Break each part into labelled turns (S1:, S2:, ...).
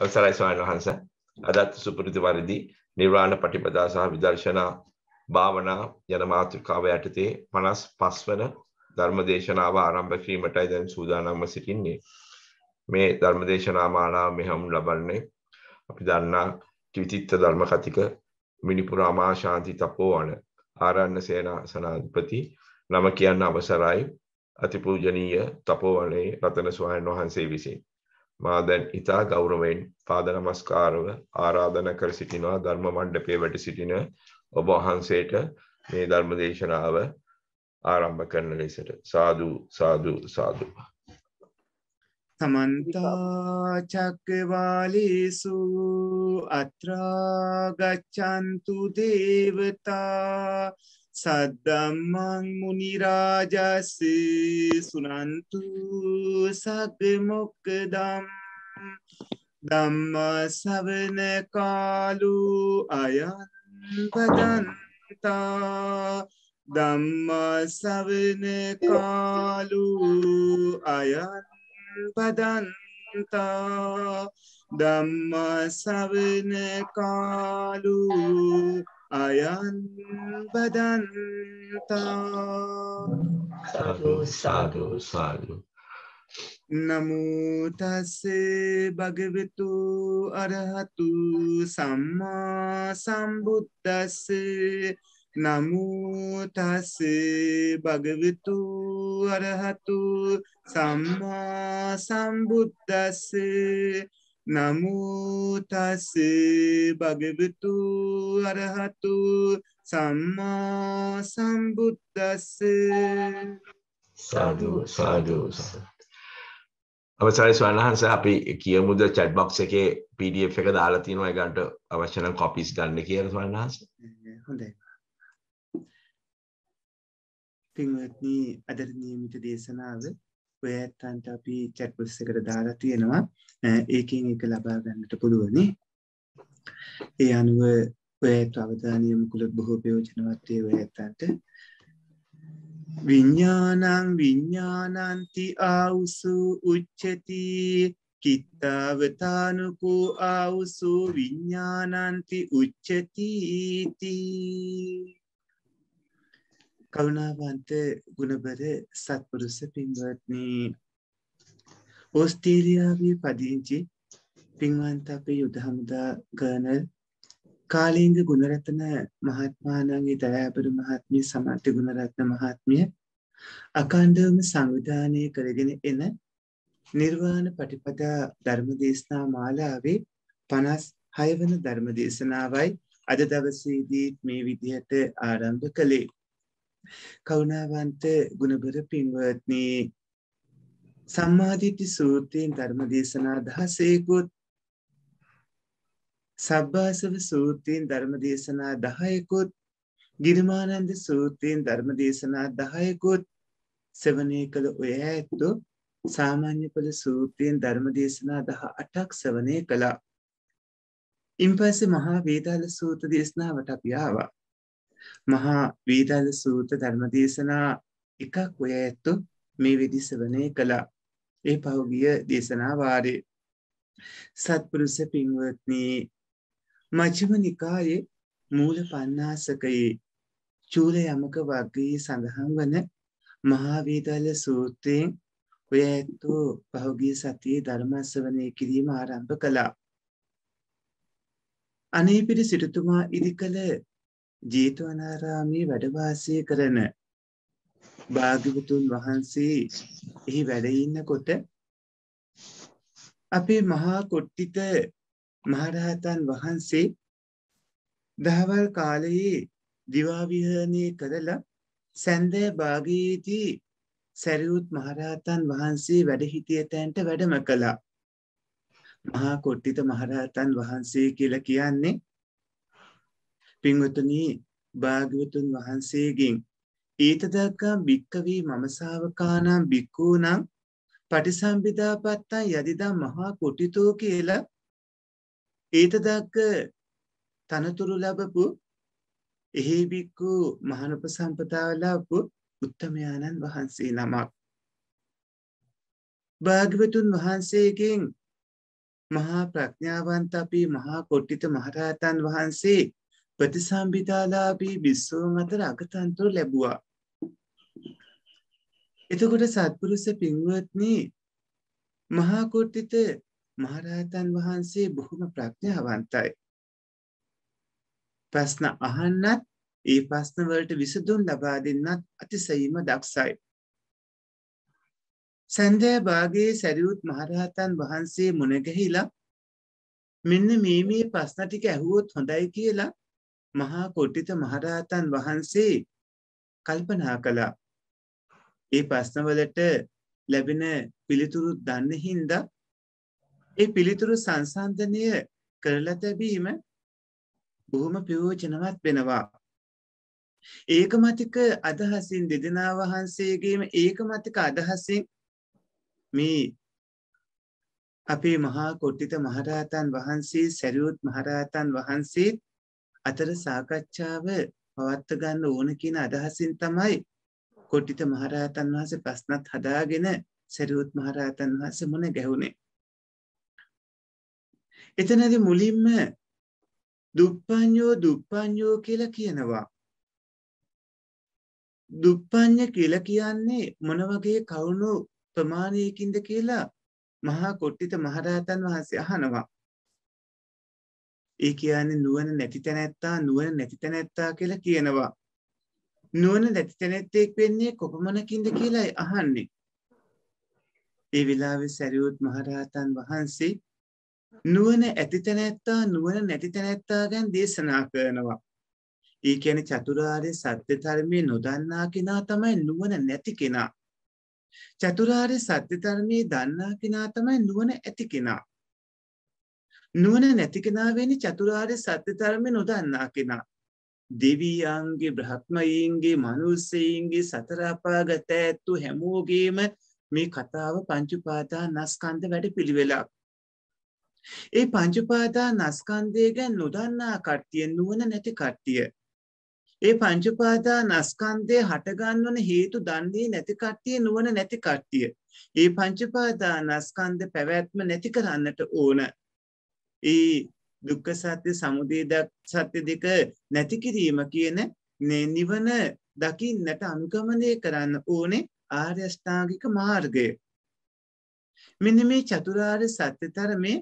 S1: අවසරයි ස්වාමීන් වහන්ස අදත් සුපුරුදු වරිදි නිර්වාණ පටිපදා සහ
S2: විදර්ශනා භාවනා යන මාතෘකාව යටතේ 55 වන ධර්මදේශනාව ආරම්භ කිරීමටයි දැන් සූදානම්ව සිටින්නේ මේ ධර්මදේශනා මාලාව මෙහම් ලබන්නේ අපි දන්නා ත්‍රිවිධ ධර්ම කතික මිනිපුරා මා ශාන්ති තපෝවන ආරණ්‍ය සේනාසනාධිපති නම කියන්න අවසරයි අතිපූජනීය තපෝවනේ රතන ස්වාමීන් වහන්සේ විසිනි මා දැන් ඉතා ගෞරවයෙන් පාද නමස්කාරව ආරාධනා කර සිටිනවා ධර්ම මණ්ඩපයේ වැඩ සිටින ඔබ වහන්සේට මේ ධර්ම දේශනාව ආරම්භ කරන ලෙසට සාදු සාදු සාදු
S1: සමන්ත චක්කවාලේසු අත්‍රා ගච්ඡන්තු දේවතා සද්දම්මං මුනිරාජස්ස සුනන්තු සගමොක්කදම් දම්ම සවන කාලු අයන්පදන්තා දම්ම සවන කාලු අයන්පදන්තා දම්ම සවන කාලු අයන් බදන්තා සාදු
S2: සාදු සාදු
S1: නමුතස්සේ භගවෙතු අරහතු සම්මා සම්බුද්ධස්සේ නමුතස්සේ භගවෙතු අරහතු සම්මා සම්බුද්ධස්සේ නමුතස් භගවතු අරහතු සම්මා සම්බුද්දස්ස
S2: සාධ සාධ අවසරයි ස්වනහන්ස අපි කියමුද චැට් බොක්ස් එකේ PDF එක දාලා තියෙනවා ඒකට අවශ්‍ය නම් කොපීස් ගන්න කියලා ස්වනහන්ස
S1: හොඳයි පින්වත්නි අදරණීය මිත දේශනාව ඔය ඇත්තන්ට අපි චැට්බස් එකට දාලා තියෙනවා ඒකින් එක ලබා ගන්නට පුළුවනි ඒ අනුව ඔයත් අවධානයම කුළත් බොහෝ ප්‍රයෝජනවත්තේ ඔය ඇත්තන්ට විඤ්ඥානං විඤ්ඥානන්ති ආවුසු උච්චති කිත්තාවතානුකු ආවුසු විඤ්ඥානන්ති උච්චතීතිී කරුණාවන්ත ගුණබර සත්පුරුස පින්වත්නි ඕස්ට්‍රේලියාවේ පදිංචි පින්වන්ත අපේ යුද හමුදා ගර්නල් කාලිංග ගුණරත්න මහත්මාණන්ගේ දයාබර මහත්මිය සමන්ත ගුණරත්න මහත්මිය අකණ්ඩවම සංවිධානය කරගෙන එන නිර්වාණ පටිපදා ධර්මදේශනා මාලාවේ පනස් හයවන ධර්මදේශනාවයි අද දවසේදීත් මේ විදිහට ආරම්භ කළේ කරුණාවන්ත ගුණබර පින්වත්නි සම්මාධිට්ටි සූත්‍රයෙන් ධර්ම දේශනා දහසයකුත් සබ්භාසව සූත්‍රයෙන් ධර්ම දේශනා දහයකුත් ගිරිමානන්ද සූත්‍රයෙන් ධර්ම දේශනා දහයකුත් සෙවනය කළ ඔය ඇත්තු සාමාන්‍යපල සූත්‍රයෙන් ධර්ම දේශනා දහ අටක් සවනය කළා ඉම්පස්සේ මහා වේදාල සූත්‍ර දේශනාවට අපියාවා මහා වීතල සූත ධර්මදේශනා එකක් ඔය ඇත්තු මේ විදිසවනය කළා ඒ පහුගිය දේශනා වාරය සත්පුරුස පින්වත්නී මජ්ජම නිකායේ මූල පන්නාසකයේ චූල යමක වගේ සඳහන් වන මහාවීදල සූත්‍රයෙන් ඔය ඇත්තු පහුගිය සතියේ ධර්මස්සවනය කිරීම ආරම්භ කළා. අනේපිට සිටතුමා ඉදි කළ ජීතවනාරාමී වැඩවාසය කරන භාගිවතුන් වහන්සේ එහි වැඩඉන්නකොට අපේ මහා කොට්ටිත මහරහතන් වහන්සේ දහවල් කාලයේ දිවාවිහනය කරලා සැන්දෑ භාගයේදී සැරියුත් මහරහතන් වහන්සේ වැඩහිටිය තැන්ට වැඩම කළා. මහා කොට්ටිත මහරහතන් වහන්සේ කියලා කියන්නේ පින්වතුනී භාග්‍යවතුන් වහන්සේගෙන් ඊට දක්වා භික්කවී මමසාාවකානම් බික්කූනම් පටිසම්බිධාපත්තා යදිදා මහා කොටිතෝ කියලා ඊට දක්ක තනතුරු ලබපු එහි බික්කු මහනුප සම්පතාවලාපු උත්තමයාණන් වහන්සේ නමක්. භාග්‍යවතුන් වහන්සේගෙන් මහා ප්‍රඥාවන්ත අපි මහා කොට්ටිත මහරහතන් වහන්සේ ප්‍රතිසම්බිදාලාභී බිස්සූන් අතර අගතන්තුර ලැබුවා. එතකොට සත්පුරුස පින්වත්නි මහාකොට්ටිත මහරහතන් වහන්සේ බොහොම ප්‍රඥාවන්තයි. ප්‍රශ්න අහන්නත් ඒ ප්‍රශ්නවලට විසඳුම් ලබා දෙන්නත් අතිසයීම දක්ෂයි. සැන්දෑ භාගයේ සැරියුත් මහරහතන් වහන්සේ මුණගැහිලා මෙන්න මේ මේ ප්‍රශ්න ටික ඇහුවොත් හොඳයි කියලා මහා කොට්ටිත මහරහතන් වහන්සේ කල්පනා කළා. ඒ ප්‍රශ්නවලට ලැබෙන පිළිතුරු දන්න හින්දා ඒ පිළිතුරු සංසන්ධනය කරලා තැබීම බොහොම ප්‍රයෝජනවත් වෙනවා. ඒකමතික අදහසින් දෙදෙනා වහන්සේගේම ඒකමතික අදහසින් මේ අපේ මහා කොට්ටිත මහරහතන් වහන්සේ සැරියුත් මහරහතන් වහන්සේත් අතර සාකච්ඡාව පවත්ව ගන්න ඕන කියන අදහසින් තමයි කොට්ටිත මහරහතන් වහන්සේ ප්‍රශ්නත් හදාගෙන සරියුත් මහරහතන් වහන්සේ මුණ ගැහුණේ. එතනදි මුලින්ම දුප්පඤ්ඤෝ දුප්පඤ්ඤෝ කියලා කියනවා. දුප්පඤ්ඤ කියලා කියන්නේ මොන වගේ කවුණු ප්‍රමාණයකින්ද කියලා මහා කොට්ටිත මහරහතන් වහන්සේ අහනවා. ඒ කියන්නේ නුවණ නැති තැනැත්තා නුවණ නැති තැනැත්තා කියලා කියනවා. නුවණ නැති තැනැත්තෙක් වෙන්නේ කොපමණකින්ද කියලා අහන්නේ. ඒ වෙලාවේ සරියුත් මහරහතන් වහන්සේ නුවණ ඇති තැනැත්තා නුවණ නැති තැනැත්තා ගැන දේශනා කරනවා. ඒ කියන්නේ චතුරාර්ය සත්‍ය ධර්මයේ නොදන්නා කෙනා තමයි නුවණ නැති කෙනා. චතුරාර්ය සත්‍ය ධර්මයේ දන්නා කෙනා තමයි නුවණ ඇති කෙනා. නුවන නැතිකෙනා වෙනි චතුරාර්ය සත්‍ය ධර්මය නොදන්නා කෙනා. දෙවියන්ගේ බ්‍රහ්මයින්ගේ මනුස්සයින්ගේ සතරාපාගත ඇත්තු හැමෝගේම මේ කතාව පංචුපාතා නස්කන්ද වැඩ පිළිවෙලක්. ඒ පංචුපාතා නස්කන්දය ගැන් නොදන්නා කට්ටිය නුවන නැති කට්ටිය. ඒ පංචුපාතා නස්කන්දය හටගන්වන හේතු දන්නේ නැති කට්ටිය නුවන නැති කට්ටිය. ඒ පංචුපාතා නස්කන්ද පැවැත්ම නැති කරන්නට ඕන ඒ දුක්ඛ සත්‍ය සමුදය සත්‍ය දෙක නැති කිරීම කියන නිවන දකින්නට අනුගමනය කරන්න ඕනේ ආර්යෂ්ඨාගික මාර්ගය. මෙන්න මේ චතුරාර්ය සත්‍ය තරමේ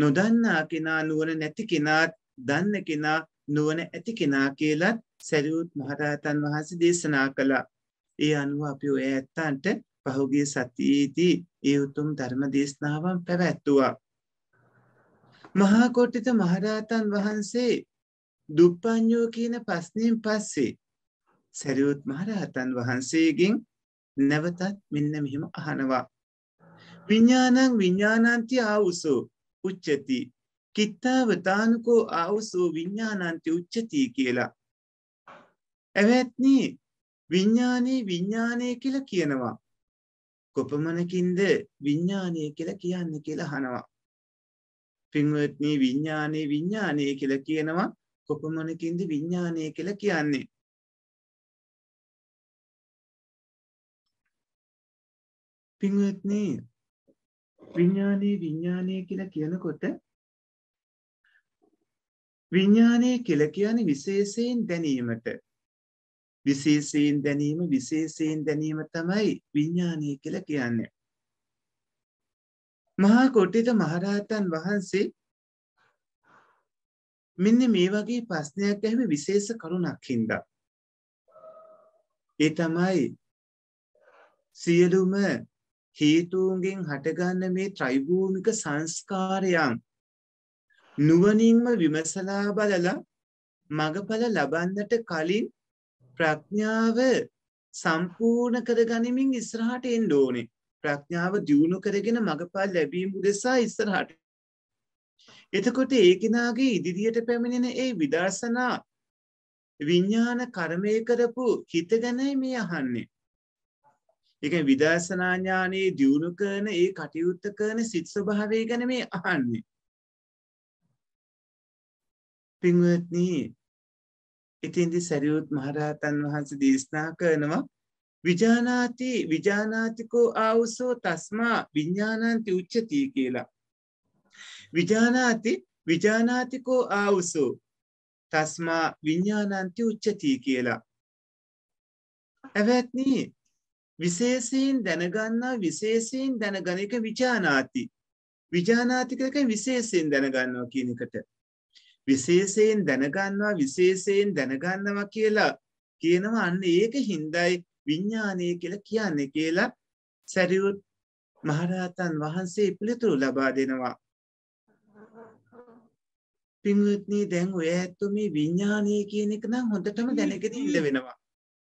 S1: නොදන්නා කෙනා නුවණ නැති කෙනාත් දන්න කෙනා නුවණ ඇති කෙනා කියලත් සැරියුත් මහරහතන් වහන්සේ දේශනා කළා. ඒ අනුව අපි ඔය ඇත්තන්ට පහුගිය සතියේදී ඒ උතුම් ධර්ම දේශනාවන් පැවැත්තුවා. මහාකොට්ටිත මහරහතන් වහන්සේ දුප්පඥෝ කියන ප්‍රශ්නයෙන් පස්සේ සැරියුත් මහරහතන් වහන්සේගෙන් නැවතත් මෙන්න මෙහෙම අහනවා. විඤ්ඥානං විඤ්ඥානන්ති ආවුසෝ උච්චති කිත්තාවතානකෝ ආවුසෝ විඤ්ඥානන්ති උච්චති කියලා. ඇවැත්නී විඤ්ඥානී විඤ්ඥානය කියල කියනවා. කොපමණකින්ද විඤ්ඥානය කියලා කියන්න කියලා හනවා. පින්වත්නී විඤ්ඥානයේ විඤ්ඥානය කියල කියනවා කොපමණකින්ද විඤ්ඥානය කියල කියන්නේ. පින්වත්නී විඤ්ඥානයේ විඤ්ඥානය කියල කියනකොට විඤ්ඥානය කියල කියන විශේෂයෙන් දැනීමට විශේෂයෙන් දැනීම විශේෂයෙන් දැනීම තමයි විඤ්ඥානය කියල කියන්නේ මහා කොටිත මහරහතන් වහන්සේ මෙන්න මේ වගේ ප්‍රශ්නයක් ඇහුව විශේෂ කරුණක් හින්දා. ඒ තමයි සියලුම හේතුන්ගෙන් හටගන්න මේ ත්‍රිභූමික සංස්කාරයන් නුවණින්ම විමසලා බලලා මගඵල ලබන්නට කලින් ප්‍රඥාව සම්පූර්ණ කරගනිමින් ඉස්සරහට එන්න ඕනේ. ප්‍රඥාව දියුණු කරගෙන මඟපල් ලැබීම උදෙසා ඉස්සරහට. එතකොට ඒ කෙනාගේ ඉදිරියට පැමිණෙන ඒ විදර්ශනා විඤ්ඥාන කර්මය කරපු හිත ගැනයි මේ අහන්නේ. එක විදර්ශනාඥානයේ දියුණු කරන ඒ කටයුත්ත කරන සිත්ස්වභාවය ගැන මේ අහන්නේ. පින්වත්නී ඉතින්දි සැරියුත් මහරහතන් වහන්සේ දේශනා කරනවා විජානාති විජානාතිකෝ ආවුසෝ තස්මා විඤ්ඥානන්ති උච්චතිය කියලා. විජානාති විජානාතිකෝ ආවුසෝ තස්මා විඤ්ඥානන්ති උච්චතිය කියලා. ඇවැත්නී විශේසීන් දැනගන්නා විශේසීන් දැනගනක විජානාති විජානාතිකක විශේසයෙන් දැනගන්නවා කියනකට. විශේසයෙන් දැනගන්නවා විශේසයෙන් දැනගන්නවා කියලා කියනවා අන්න ඒක හින්දයි විඤ්ඥානය කියල කියන්නේ කියලා සැරියුත් මහරහතන් වහන්සේ පිළිතුරු ලබා දෙනවා පිංවත්නී දැන් ඔය ඇත්තු මේ විඤ්ඥානය කියන එක නම් හොඳටම දැනගෙන ඉන්න වෙනවා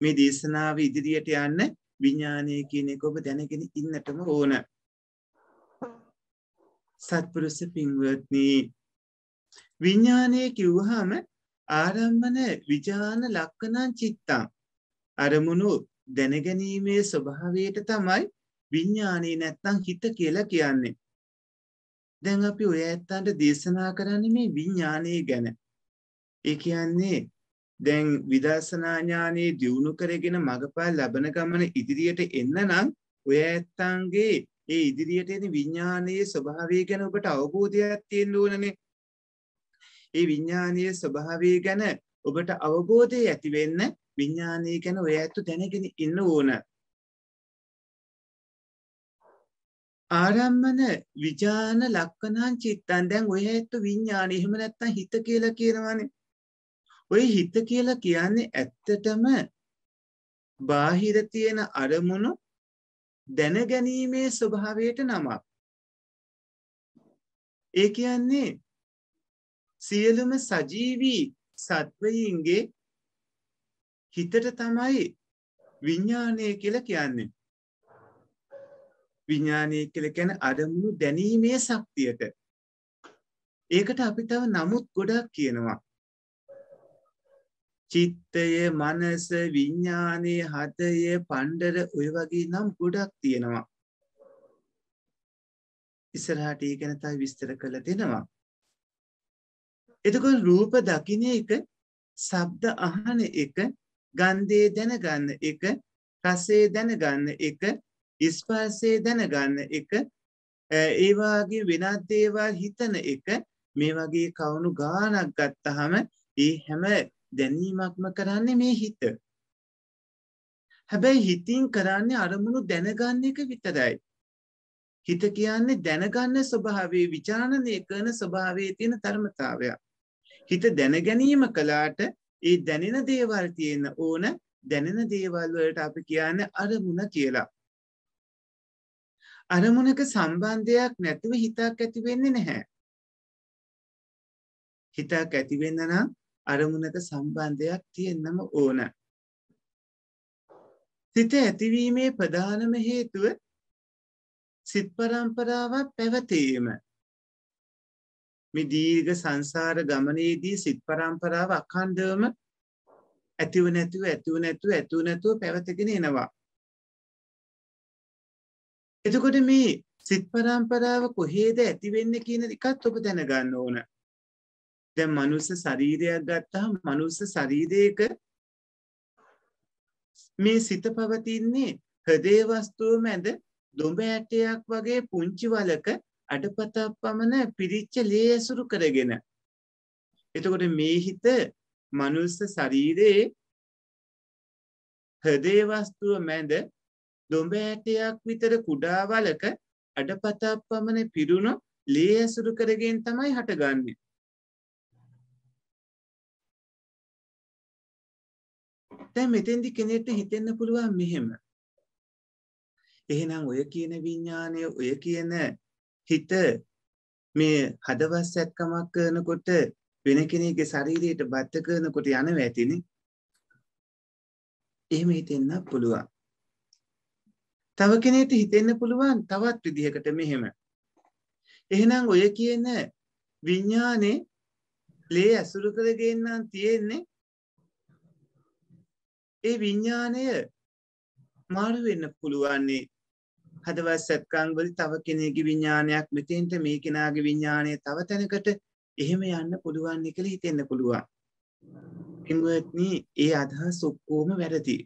S1: මේ දේශනාව ඉදිරියට යන්න විඤ්ඥානය කියන එක ඔබ දැනගෙන ඉන්නටම ඕන සත්පුරුස පිංවත්නී විඤ්ඥානය කිව්හාම ආරම්භන විජාන ලක්කනන් චිත්තා අරමුණු දැනගැනීමේ ස්වභාවයට තමයි විඤ්ඥානී නැත්තං හිත කියලා කියන්නේ. දැන් අපි ඔය ඇත්තන්ට දේශනා කරන්න මේ විඤ්ඥානය ගැන. ඒ කියන්නේ දැන් විදර්ශනාඥානයේ දියුණු කරගෙන මඟපාල් ලබන ගමන ඉදිරියට එන්න නම් ඔය ඇත්තන්ගේ ඒ ඉදිරියට එන විඤ්ඥානයේ ස්වභාවය ගැන ඔබට අවබෝධයක් තියෙන්න්න ඕනනේ ඒ විඤ්ඥානයේ ස්වභාවය ගැන ඔබට අවබෝධය ඇතිවෙන්න විඥානය ගැන ඔය ඇත්තු දැනගෙන ඉන්න ඕන. ආරම්මන විජාන ලක්කනං චිත්තන් දැන් ඔය ඇත්තු විඤ්ඥාන එහෙම නැත්තන් හිත කියලා කියනවාන. ඔය හිත කියලා කියන්නේ ඇත්තටම බාහිර තියෙන අරමුණු දැනගැනීමේ ස්වභාවයට නමක්. ඒ කියන්නේ සියලුම සජීවී සත්වයින්ගේ හිතට තමයි විඤ්ඥානය කියල කියන්නේ. විඤ්ඥානය කළ ගැන අඩමුණු දැනීමේ සක්තියට. ඒකට අපි තව නමුත් ගොඩක් කියනවා. චිත්තය මනස විඤ්ඥානය හතය පණ්ඩර ඔය වගේ නම් ගොඩක් තියෙනවා. ඉස්සරහට ඒ ගැන තයි විස්තර කළ දෙනවා. එතකොට රූප දකින එක සබ්ද අහන එක ගන්දේ දැනගන්න එක රසේ දැනගන්න එක ඉස්පර්සේ දැනගන්න එක ඒවාගේ වෙනත් දේවල් හිතන එක මේ වගේ කවුණු ගානක් ගත්තහම ඒ හැම දැනීමක්ම කරන්නේ මේ හිත. හැබැයි හිතින් කරන්නේ අරමුණු දැනගන්න එක විතරයි. හිත කියන්නේ දැනගන්න ස්වභාවේ විචාරණය කරන ස්වභාවේ තියෙන ධර්මතාවයක්. හිත දැනගැනීම කළාට ඒ දැනෙන දේවල් තියෙන ඕන දැනෙන දේවල් වලට අපි කියන්න අරමුණ කියලා. අරමුණක සම්බන්ධයක් නැතුව හිතක් ඇති වෙන්නේ නැහැ. හිතක් ඇති වෙන්න නම් අරමුණක සම්බන්ධයක් තියෙන්නම ඕන. සිත ඇතිවීමේ ප්‍රධානම හේතුව සිත් පරම්පරාවක් පැවතීම. මේ දීර්ඝ සංසාර ගමනේදී සිත් පරම්පරාව අඛණ්ඩවම ඇතිව නැතුව ඇතිව නැතුව ඇතිව නැතුව පැවතගෙන එනවා. එතකොට මේ සිත් පරම්පරාව කොහේද ඇති වෙන්නේ කියන එකත් ඔබ දැනගන්න ඕන. දැන් මනුස්ස ශරීරයක් ගත්තහම මනුස්ස ශරීරයක මේ සිත පවතින්නේ හදේ වස්තුව මැද දොඹ ඇටයක් වගේ පුංචි වලක අඩපතක් පමණ පිරිච්ච ලේ ඇසුරු කරගෙන. එතකොට මේ හිත මනුස්ස ශරීරයේ හදේ වස්තුව මැද දොඹ ඇටයක් විතර කුඩා වලක අඩපතක් පමණ පිරුණු ලේ ඇසුරු කරගෙන තමයි හටගන්නේ. දැන් මෙතෙන්දි කෙනෙක්ට හිතෙන්න පුළුවන් මෙහෙම. එහෙනම් ඔය කියන විඥානය ඔය කියන හිත මේ හදවස් ඇත්කමක් කරනකොට වෙන කෙනෙගේ ශරීරයට බත්ත කරනකොට යන වැතින එහෙම හිතෙන්න පුළුවන් තව කෙනෙට හිතෙන්න පුළුවන් තවත් විදිහකට මෙහෙම එහෙනම් ඔය කියන විඤ්ඥානේ ලේ ඇසුරු කරගෙන්න්නම් තියෙන්නේ ඒ විඤ්ඥානය මාරුවෙන්න පුළුවන්නේ හදවත් සැත්කන්වල තව කෙනෙගේ විඤ්ඥානයක් මෙතින්ට මේ කෙනාගේ විඤ්ඥානය තව තැනකට එහෙම යන්න පුළුවන්න්නේ කළ හිතෙන්න්න පුළුවන්. පින්වත්න ඒ අදහා සොක්කෝම වැරදි.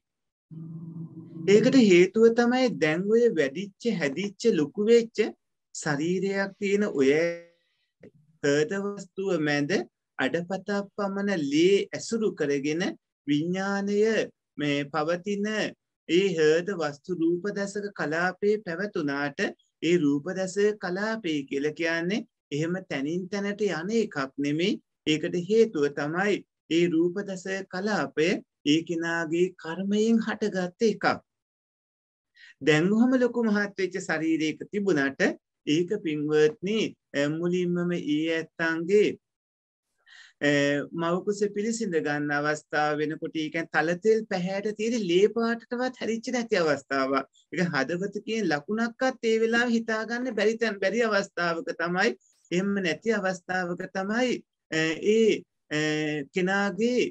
S1: ඒකට හේතුව තමයි දැන්වය වැඩිච්ච හැදිච්ච ලොකුවෙච්ච සරීරයක් තියෙන ඔය හදවස්තුව මැද අඩපතා පමණ ලේ ඇසුරු කරගෙන විඤ්ඥානය මේ පවතින ඒ හර්ද වස්තු රූප දැසක කලාපේ පැවතුනාට ඒ රූප දැස කලාපේ කියල කියන්නේ එහෙම තැනින් තැනට යන එකක් නෙමේ ඒකට හේතුව තමයි ඒ රූප දැස කලාපය ඒ කෙනාගේ කර්මයෙන් හටගත්ත එකක්. දැංගුහම ලොකු මහත්වෙච්ච ශරීරයක තිබුණට ඒක පින්වත්නි මුලින්මම ඒ ඇත්තන්ගේ මවකුස පිළිසිඳ ගන්න අවස්ථාව වෙනකොට ඒකැන් තලතෙල් පැහැට තිරි ලේපාටටවත් හැරිච්ච නැති අවස්ථාව එක හදවතකෙන් ලකුණක්කත් ඒ වෙලා හිතාගන්න බැරිතැන් බැරි අවස්ථාවක තමයි එම නැති අවස්ථාවක තමයි ඒ කෙනාගේ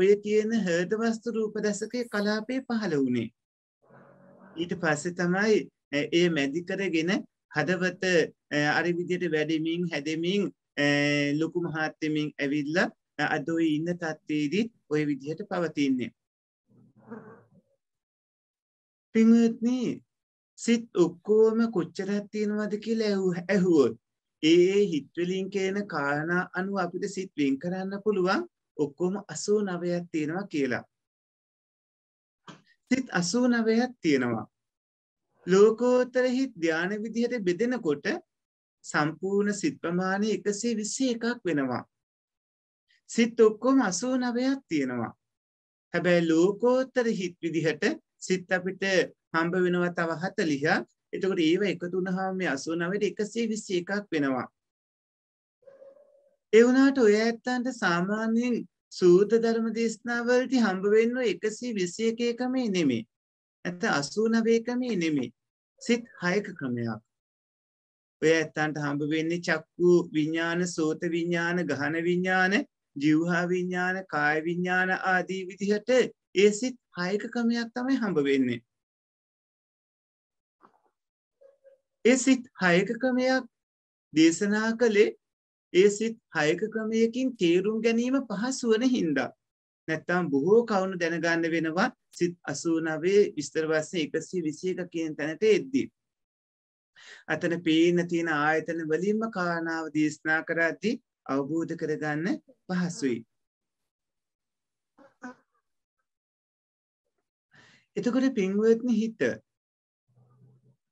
S1: ඔය කියන හර්දවස්තු රූප දැසකේ කලාපේ පහළ වුණේ ඊට පස්සෙ තමයි ඒ මැදිකරගෙන හදවත අරිවිදියට වැඩමින් හැදමින් ලොකු මහත්තමින් ඇවිල්ල අදෝ ඉන්න තත්වේදීත් ඔය විදිහට පවතින්නේ. පිංවත්නී සිත් ඔක්කෝම කොච්චරත් තියෙනවද කියලා ඇහුවොත් ඒ හිත්වලින් කියන කාරණ අනුව අපිට සිත් වෙන් කරන්න පුළුවන් ඔක්කොම අසූ නවයක් තියෙනවා කියලා. සිත් අසූ නවයක් තියෙනවා. ලෝකෝතර හිත් ධ්‍යාන විදිහට බෙදෙනකොට සම්පූර්ණ සිත් ප්‍රමාණය එකසේ විසි එකක් වෙනවා. සිත් ඔක්කොම අසූ නවයක් තියෙනවා. හැබැයි ලෝකෝත්තර හිත් විදිහට සිත් අපිට හම්බ වෙනවා තව හතලිහ එතකොට ඒව එකතුන හාම මේ අසූ නවට එකසේ විසි එකක් වෙනවා. එවනාට ඔය ඇත්තන්ට සාමාන්‍යයෙන් සූත ධර්ම දේශනාවලට හම්බවෙන්න එකසි විසිය එකකමේ නෙමේ. ඇත අසූනවේකමේ නෙමේ. සිත් හයක ක්‍රමයක්. ඔය ඇත්තන්ට හම්බ වෙන්නේ චක්කු විඤ්ඥාන සෝත විඤ්ඥාන ගහන විඤ්ඥාන ජිව්හා විඤ්ඥාන කාය විඤ්ඥාන ආදී විදිහට ඒ සිත් හයකකමයක් තමයි හම්බ වෙන්නේ. ඒ සිත් හයකකමයක් දේශනා කළේ ඒ සිත් හයකකමයකින් තේරුම් ගැනීම පහසුවන හින්දා. නැත්තම් බොහෝ කවුණු දැනගන්න වෙනවා සිත් අසූනාවේ විස්තරවස්සේ එකසි විසියක කියෙන් තැනට එද්දී. අතන පේන තියෙන ආයතන වලින්ම කාරණාව දේශනා කරද්දි අවබෝධ කරගන්න පහසුයි. එතකොට පින්වත්න හිත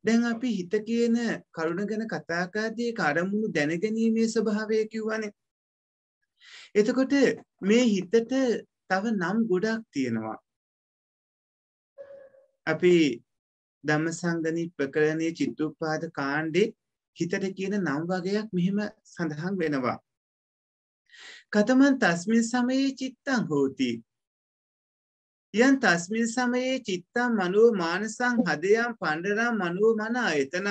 S1: දැන් අපි හිත කියන කරුණ ගැන කතාකාරදී කරමුණු දැනගැනීමේ ස්වභාවය කිව්වනේ. එතකොට මේ හිතට තව නම් ගොඩක් තියෙනවා. අපි ධම්මසංගනී ප්‍රකරණයේ චිත්තුප්පාද කාණ්ඩේ හිතට කියන නම් වගයක් මෙහෙම සඳහන් වෙනවා. කතමන් තස්මින් සමයේ චිත්තං හෝති. යන් තස්මින් සමයේ චිත්තං මනෝ මානසං හදයන් පණ්ඩරම් මනෝ මන ආයතනං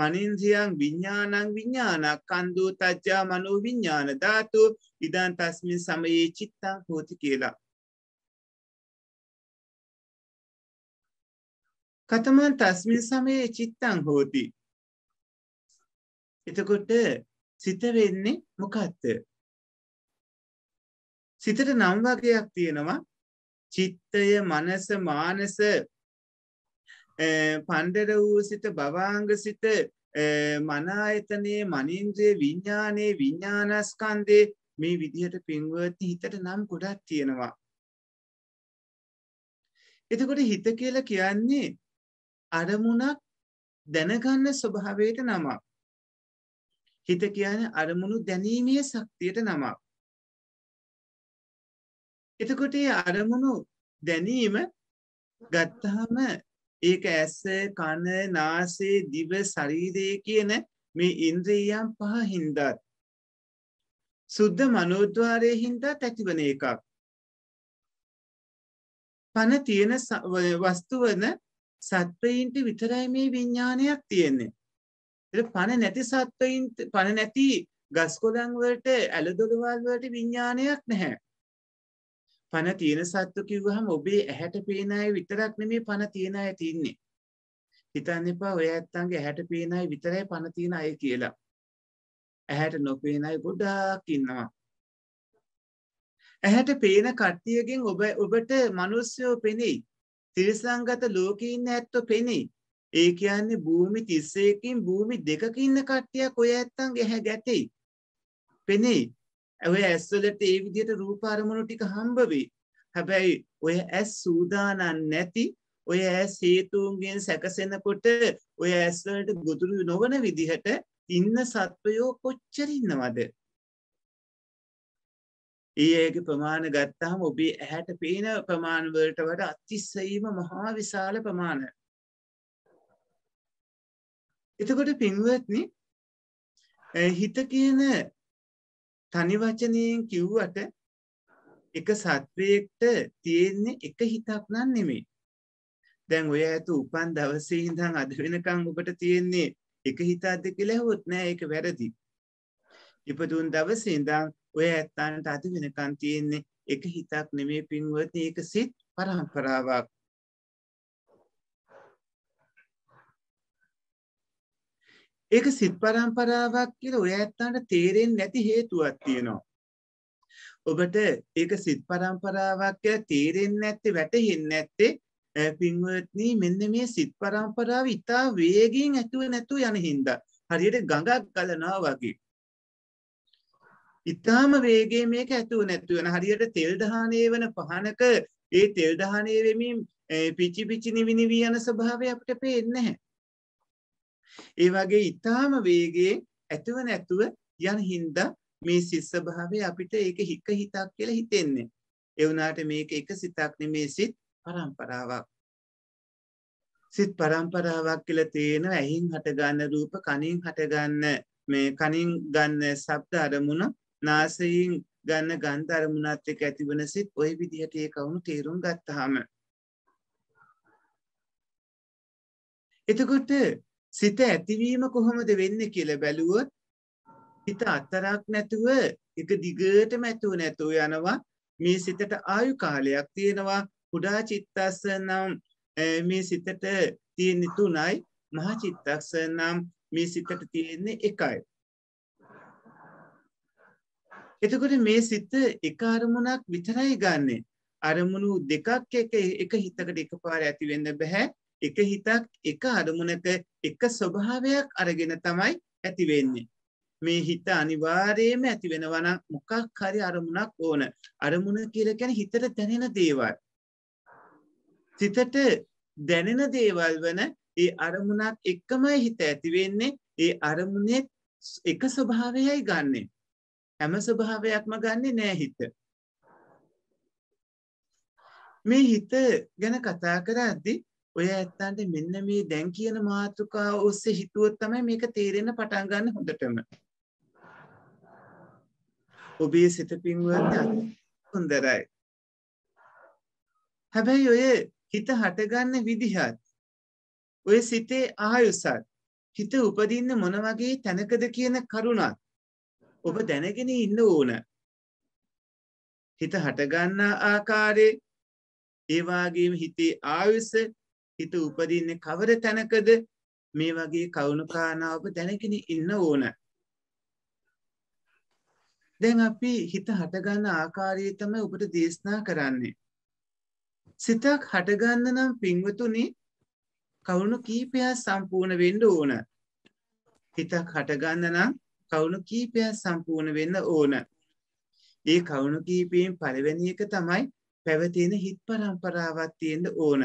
S1: මනින්ද්‍රියං විඥානං විඥානක්ඛන්‍දෝ තජ්ජා මනෝ විඥාන ධාතු ඉදන් තස්මින් සමයේ චිත්තං හෝති කියලා. කතමන් තස්මින් සමයේ චිත්තං හෝති. එතකොට සිත වෙන්නේ මොකක්ද? සිතට නම් වර්ගයක් තියෙනවා චිත්තය මනස මානස පණ්ඩර වූ සිත භවාංග සිත මනායතනයේ මනින්ද්‍රයේ විඤ්ඥානයේ විඤ්ඥානස්කන්දේ මේ විදිහට පින්වති හිතට නම් ගොඩක් තියෙනවා. එතකොට හිත කියලා කියන්නේ අරමුණක් දැනගන්න ස්වභාවයට නමක්. හිත කියන අරමුණු දැනීමේ ශක්තියට නමක්. එතකොට ඒ අරමුණු දැනීම ගත්තහම ඒක ඇස කන නාසේ දිව ශරීරය කියන මේ ඉන්ද්‍රීයම් පහ හින්දත් සුද්ධ මනෝද්වාරය හින්දා ඇතිවන එකක් පන තියෙන වස්තුවන සත්වයින්ට විතරයි මේ විඤ්ඥානයක් තියෙන්නේ. පණ නැති සත්වයින්ට පණ නැති ගස්කොදංවලට ඇලදොළවල්වලට විඤ්ඥානයක් නැහැ. පණ තියෙන සත්තු කිව්වහම ඔබේ ඇහැට පේනය විතරක් නෙමේ පණ තියෙන අය තින්නේ. හිතන්න එපා ඔය ඇත්තන්ගේ ඇහැට පේනයි විතරයි පණ තියෙන අය කියලා. ඇහැට නොපේනයි ගොඩාක් ඉන්නවා. ඇහැට පේන කට්ටියගෙන් ඔබ ඔබට මනුස්්‍යයෝ පෙනෙයි තිරිසංගත ලෝකේ ඉන්න ඇත්තෝ පෙනේ. ඒ කියන්නේ භූමි 31කින් භූමි දෙකක ඉන්න කට්ටියක් ඔය ඇත්තන් ගැහැ ගැටේ. පෙනේ. ඔය ඇස් වලට ඒ විදිහට රූප අරමුණු ටික හම්බ වෙයි. හැබැයි ඔය ඇස් සූදානම් නැති ඔය ඇස් හේතුන්ගෙන් සැකසෙනකොට ඔය ඇස් වලට ගොදුරු නොවන විදිහට ඉන්න සත්වයෝ කොච්චර ඉන්නවද? ඒඒක ප්‍රමාණ ගත්තහම ඔබේ ඇහැට පේන ප්‍රමාණවලට වඩ අතිස්සයීම මහා විශාල ප්‍රමාණ එතකොට පින්වත්න හිත කියන තනිවචනයෙන් කිව්වට එක සත්වයෙක්ට තියෙන්නේ එක හිතක් නම් නෙමේ දැන් ඔය ඇතු උපන් දවසේ හිඳන් අද වෙනකං ඔබට තියෙන්නේ එක හිතාද කියලා හොත් නෑ එක වැරදි ඉපදුන් දවසේ ඉඳං ඔය ඇත්තාන්ට අද වෙනකන් තියෙන්නේ එක හිතක් නෙමේ පින්වති ඒක සිත් පරම්පරාවක් ඒක සිත් පරම්පරාවක් කියල ඔය ඇත්තන්ට තේරෙන් නැති හේතුවත් තියෙනවා ඔබට ඒක සිත් පරම්පරාවක් කියලා තේරෙන් නැත්තේ වැටහෙන් නැත්තේ පින්වත්නී මෙන්න මේ සිත් පරම්පරාව ඉතා වේගෙන් ඇතුව නැතුව යන හින්දා හරියට ගඟක් ගලනා වගේ ඉතාම වේගේ මේක ඇතුව නැත්තුවන හරියට තෙල්දහනය වන පහනක ඒ තෙල්දහනය වෙමින් පිචි පිචි නිවිනිවී යන ස්භාවය අපට පේන්නහැ. ඒ වගේ ඉතාම වේගේ ඇතුව නැතුව යන හින්ද මේ සිස්සභාවය අපිට ඒක හික්ක හිතක් කියලා හිතෙන්නේ. එවනාට මේක එක සිතක් නෙමේ සිත් පරම්පරාවක්. සිත් පරම්පරාවක් කියල තියෙන ඇහින් හටගන්න රූප කනින් හටගන්න මේ කනින් ගන්න සබ්ද අරමුණ නාසයෙන් ගන්න ගන්ධ අරමුණත් එක්ක ඇතිවන සිත් ওই විදිහට ඒ කවුණු තේරුම් ගත්තාම එතකොට සිත ඇතිවීම කොහොමද වෙන්නේ කියලා බැලුවොත් හිත අතරක් නැතුව එක දිගටම ඇතුව නැතුව යනවා මේ සිතට ආයු කාලයක් තියෙනවා කුඩා චිත්තස්ස නම් මේ සිතට තියෙන තුනයි මහා චිත්තස්ස නම් මේ සිතට තියෙන්නේ එකයි එතකොට මේ සිත එක අරමුණක් විතරයි ගන්නේ. අරමුණු දෙකක් එක එක හිතකට එක පාර ඇතිවෙන්න බැහැ. එක හිතක් එක අරමුණක එක ස්වභාවයක් අරගෙන තමයි ඇතිවෙන්නේ. මේ හිත අනිවාර්යයෙන්ම ඇති වෙනවා නම් මොකක් හරි අරමුණක් ඕන. අරමුණ කියලා කියන්නේ හිතට දැනෙන දේවල්. සිතට දැනෙන දේවල් වන ඒ අරමුණක් එක්කමයි හිත ඇති වෙන්නේ. ඒ අරමුණේ එක ස්වභාවයයි ගන්නෙ. හැම ස්වභාවයක්ම ගන්නේ නෑ හිත. මේ හිත ගැන කතා කරද්දි ඔය ඇත්තන්ට මෙන්න මේ දැන් කියන මාතෘකා ඔස්සේ හිතුවොත් තමයි මේක තේරෙන පටන් ගන්න හොඳටම. ඔබේ සිත පින්වත් හොඳයි. හැබැයි ඔය හිත හටගන්න විදිහත් ඔය සිතේ ආයුසත් හිත උපදින්න මොන වගේ තැනකද කියන කරුණත් ඔබ දැනගෙන ඉන්න ඕන. හිත හටගන්නා ආකාරයේ ඒ වගේම හිතේ ආයුෂ හිත උපදින්නේ කවර තැනකද මේ වගේ කවුණු කාරණා ඔබ දැනගෙන ඉන්න ඕන. දැන් අපි හිත හටගන්න ආකාරය තමයි ඔබට දේශනා කරන්නේ. සිතක් හටගන්න නම් පින්වතුනි කවුණු කීපයක් සම්පූර්ණ වෙන්න ඕන. හිතක් හටගන්න නම් කවුණු කීපයක් සම්පූර්ණ වෙන්න ඕන. ඒ කවුණු කීපයෙන් පළවැනි එක තමයි පැවතියෙන හිත් පරම්පරාවක් තියෙන්න ඕන.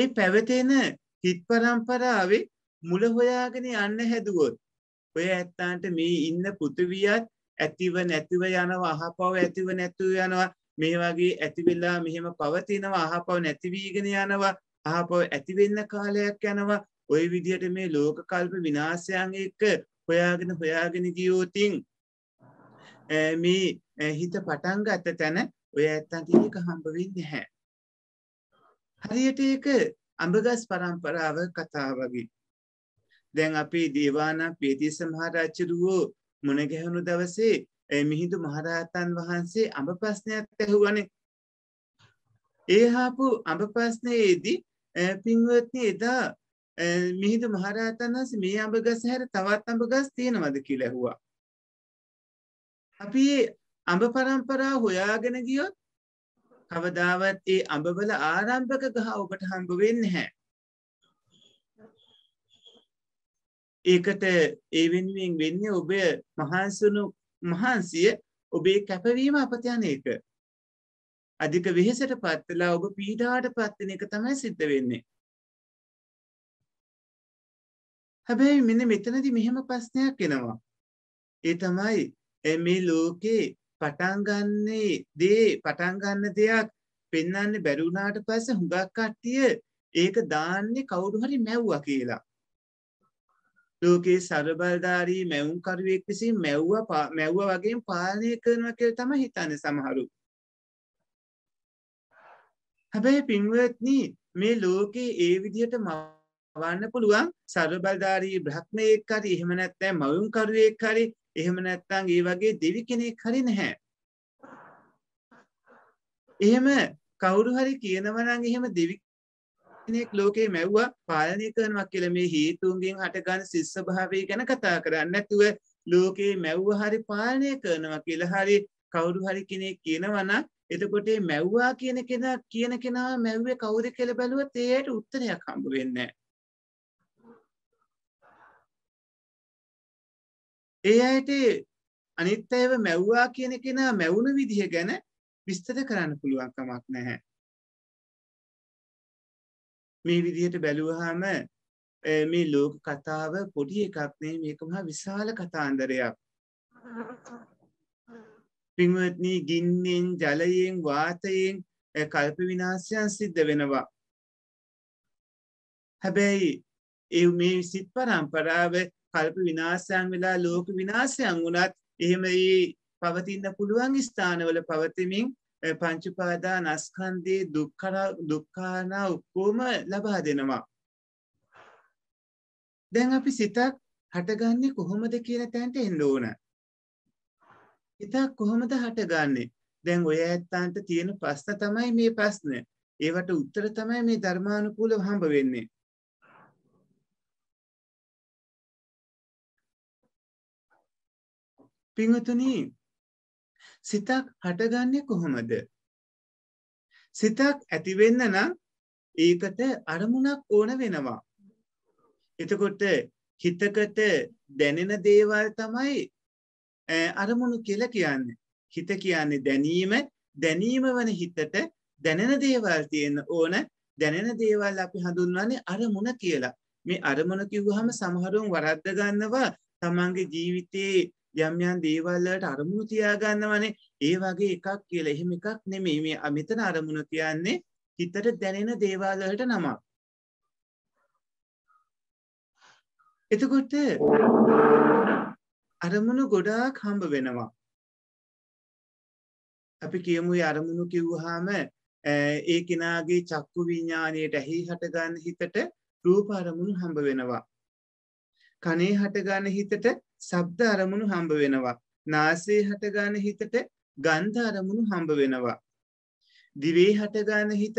S1: ඒ පැවතෙන හිත් පරම්පරාවේ මුල හොයාගෙන යන්න හැදුවොත් ඔය ඇත්තාන්ට මේ ඉන්න පෘථිවියත් ඇතිව නැතිව යනවා අහපව ඇතිව නැතුව යනවා මේ වගේ ඇතිවෙලා මෙහෙම පවතිනවා අහපව නැතිවීගෙන යනවා අහපව ඇතිවෙන්න කාලයක් යනවා ඔය විදිහට මේ ලෝක කල්ප විනාසයන් එක්ක හොයාගෙන හොයාගෙන ගියෝතින් මේ හිත පටන්ග අත තැන ඔය ඇත්තන්තික හම්බවෙන්න හැ. හරියට එක අඹගස් පරම්පරාව කතා වගේ. දැන් අපි දේවාන පේතිස මහරච්චරුවෝ මොනගැහුණු දවසේ මිහිදු මහරහතන් වහන්සේ අඹ ප්‍රශ්නයක් ඇැහුවනේ. ඒ හාපු අඹ ප්‍රශ්නයේදී පින්වත්න එදා මිහිදු මහරහතන් වහන්සේ මේ අඹ ගස හැර තවත් අඹ ගස් තියෙනවද කියලා ඇහුවා. අපි අඹ પરම්පරාව හොයාගෙන ගියොත් කවදාවත් ඒ අඹවල ආරම්භක ගහ ඔබට හම්බ වෙන්නේ නැහැ. ඒකට ඒ වෙනුවෙන් වෙන්නේ ඔබ මහන්සුණු මහන්සිය ඔබේ කැපවීම අපත යන එක. අධික වෙහෙසට පත්වලා ඔබ පීඩාවට පත්වන එක තමයි සිද්ධ වෙන්නේ. හැබැයි මෙන්න මෙතනදි මෙහෙම ප්‍රශ්නයක් එනවා. ඒ තමයි මේ ලෝකේ පටන් ගන්නේ දේ පටන් ගන්න දෙයක් පෙන්වන්න බැරි වුණාට පස්සේ හුඟක් කට්ටිය ඒක දාන්නේ කවුරු හරි මැව්වා කියලා. ලෝකේ සර්වබලධාරී මැවුම් කරුවෙක් විසින් මැව්වා මැව්වා වගේම පාලනය කරනවා කියලා තමයි හිතන්නේ සමහරු. හැබැයි පින්වත්නි මේ ලෝකේ ඒ විදිහට වන්න පුළුවන් සර්ව බලධාරී බ්‍රහ්මයෙක් හරි එහෙම නැත්නම් මවුන්කරුවෙක් හරි එහෙම නැත්නම් ඒ වගේ දෙවි කෙනෙක් හරි නැහැ. එහෙම කවුරු හරි කියනවා නම් එහෙම දෙවි කෙනෙක් ලෝකේ මැව්වා පාලනය කරනවා කියලා මේ හේතුන්ගෙන් හටගන්න සිස්සභාවය ගැන කතා කරන්නේ නැතුව ලෝකේ මැව්වා හරි පාලනය කරනවා කියලා හරි කවුරු හරි කෙනෙක් කියනවා නම් එතකොට මැව්වා කියන කෙනා කියන කෙනා මැව්වේ කවුද කියලා බැලුවත් ඒයට උත්තරයක් හම්බ වෙන්නේ නැහැ. ඒ අයට අනිත් අයව මැව්වා කියන කෙනා මැවුණු විදිහ ගැන විස්තර කරන්න පුළුවන් කමක් නැහැ. මේ විදිහට බැලුවහම මේ ලෝක කතාව පොඩි එකක් නේ මේක මහා විශාල කතාන්දරයක්. පින්වත්නි ගින්නෙන් ජලයෙන් වාතයෙන් කල්ප විනාශයන් සිද්ධ වෙනවා. හැබැයි ඒ මේ සිත් පරම්පරාව කල්ප විනාසයන් වෙලා ලෝක විනාසයන් වුණත් එහෙම පවතින්න පුළුවන් ස්ථානවල පවතිමින් පංචුපාදා නස්කන්දේ දුක්කර දුක්කානා උක්කෝම ලබා දෙනවා. දැන් අපි සිතක් හටගන්නේ කොහොමද කියන තැන්ට එන්න ඕන. හිතක් කොහොමද හටගන්නේ දැන් ඔය ඇත්තන්ට තියෙන ප්‍රශ්න තමයි මේ ප්‍රශ්න ඒවට උත්තර තමයි මේ ධර්මානුකූලව හම්බ වෙන්නේ පිංහතුනී සිතක් හටගන්නේ කොහොමද සිතක් ඇතිවෙන්න නම් ඒකට අරමුණක් ඕන වෙනවා එතකොට හිතකට දැනෙන දේවල් තමයි අරමුණු කියල කියන්න හිත කියන්නේ දැනීම දැනීම වන හිතට දැනෙන දේවල් තියෙන ඕන දැනෙන දේවල් අපි හඳුන්වන්නේ අරමුණ කියලා මේ අරමුණ කිව්වහම සමහරුන් වරද්ද ගන්නවා තමන්ගේ ජීවිතයේ යම්යන් දේවල්ලට අරමුණු තියාගන්නවනේ ඒ වගේ එකක් කියල එහෙම එකක් නෙමේ මේ අමිතන අරමුණ තියන්නේ හිතට දැනෙන දේවාලට නමක්. එතකොට අරමුණු ගොඩාක් හම්බ වෙනවා. අපි කියමු අරමුණු කිව්හාම ඒ කෙනාගේ චක්කු විඤ්ඥානයට ඇහි හටගන්න හිතට රූප අරමුණු හම්බ වෙනවා. කනේ හටගාන හිතට සබ්ද අරමුණු හම්බ වෙනවා. නාසේ හටගාන හිතට ගන්ධ අරමුණු හම්බ වෙනවා. දිවේ හටගාන හිතට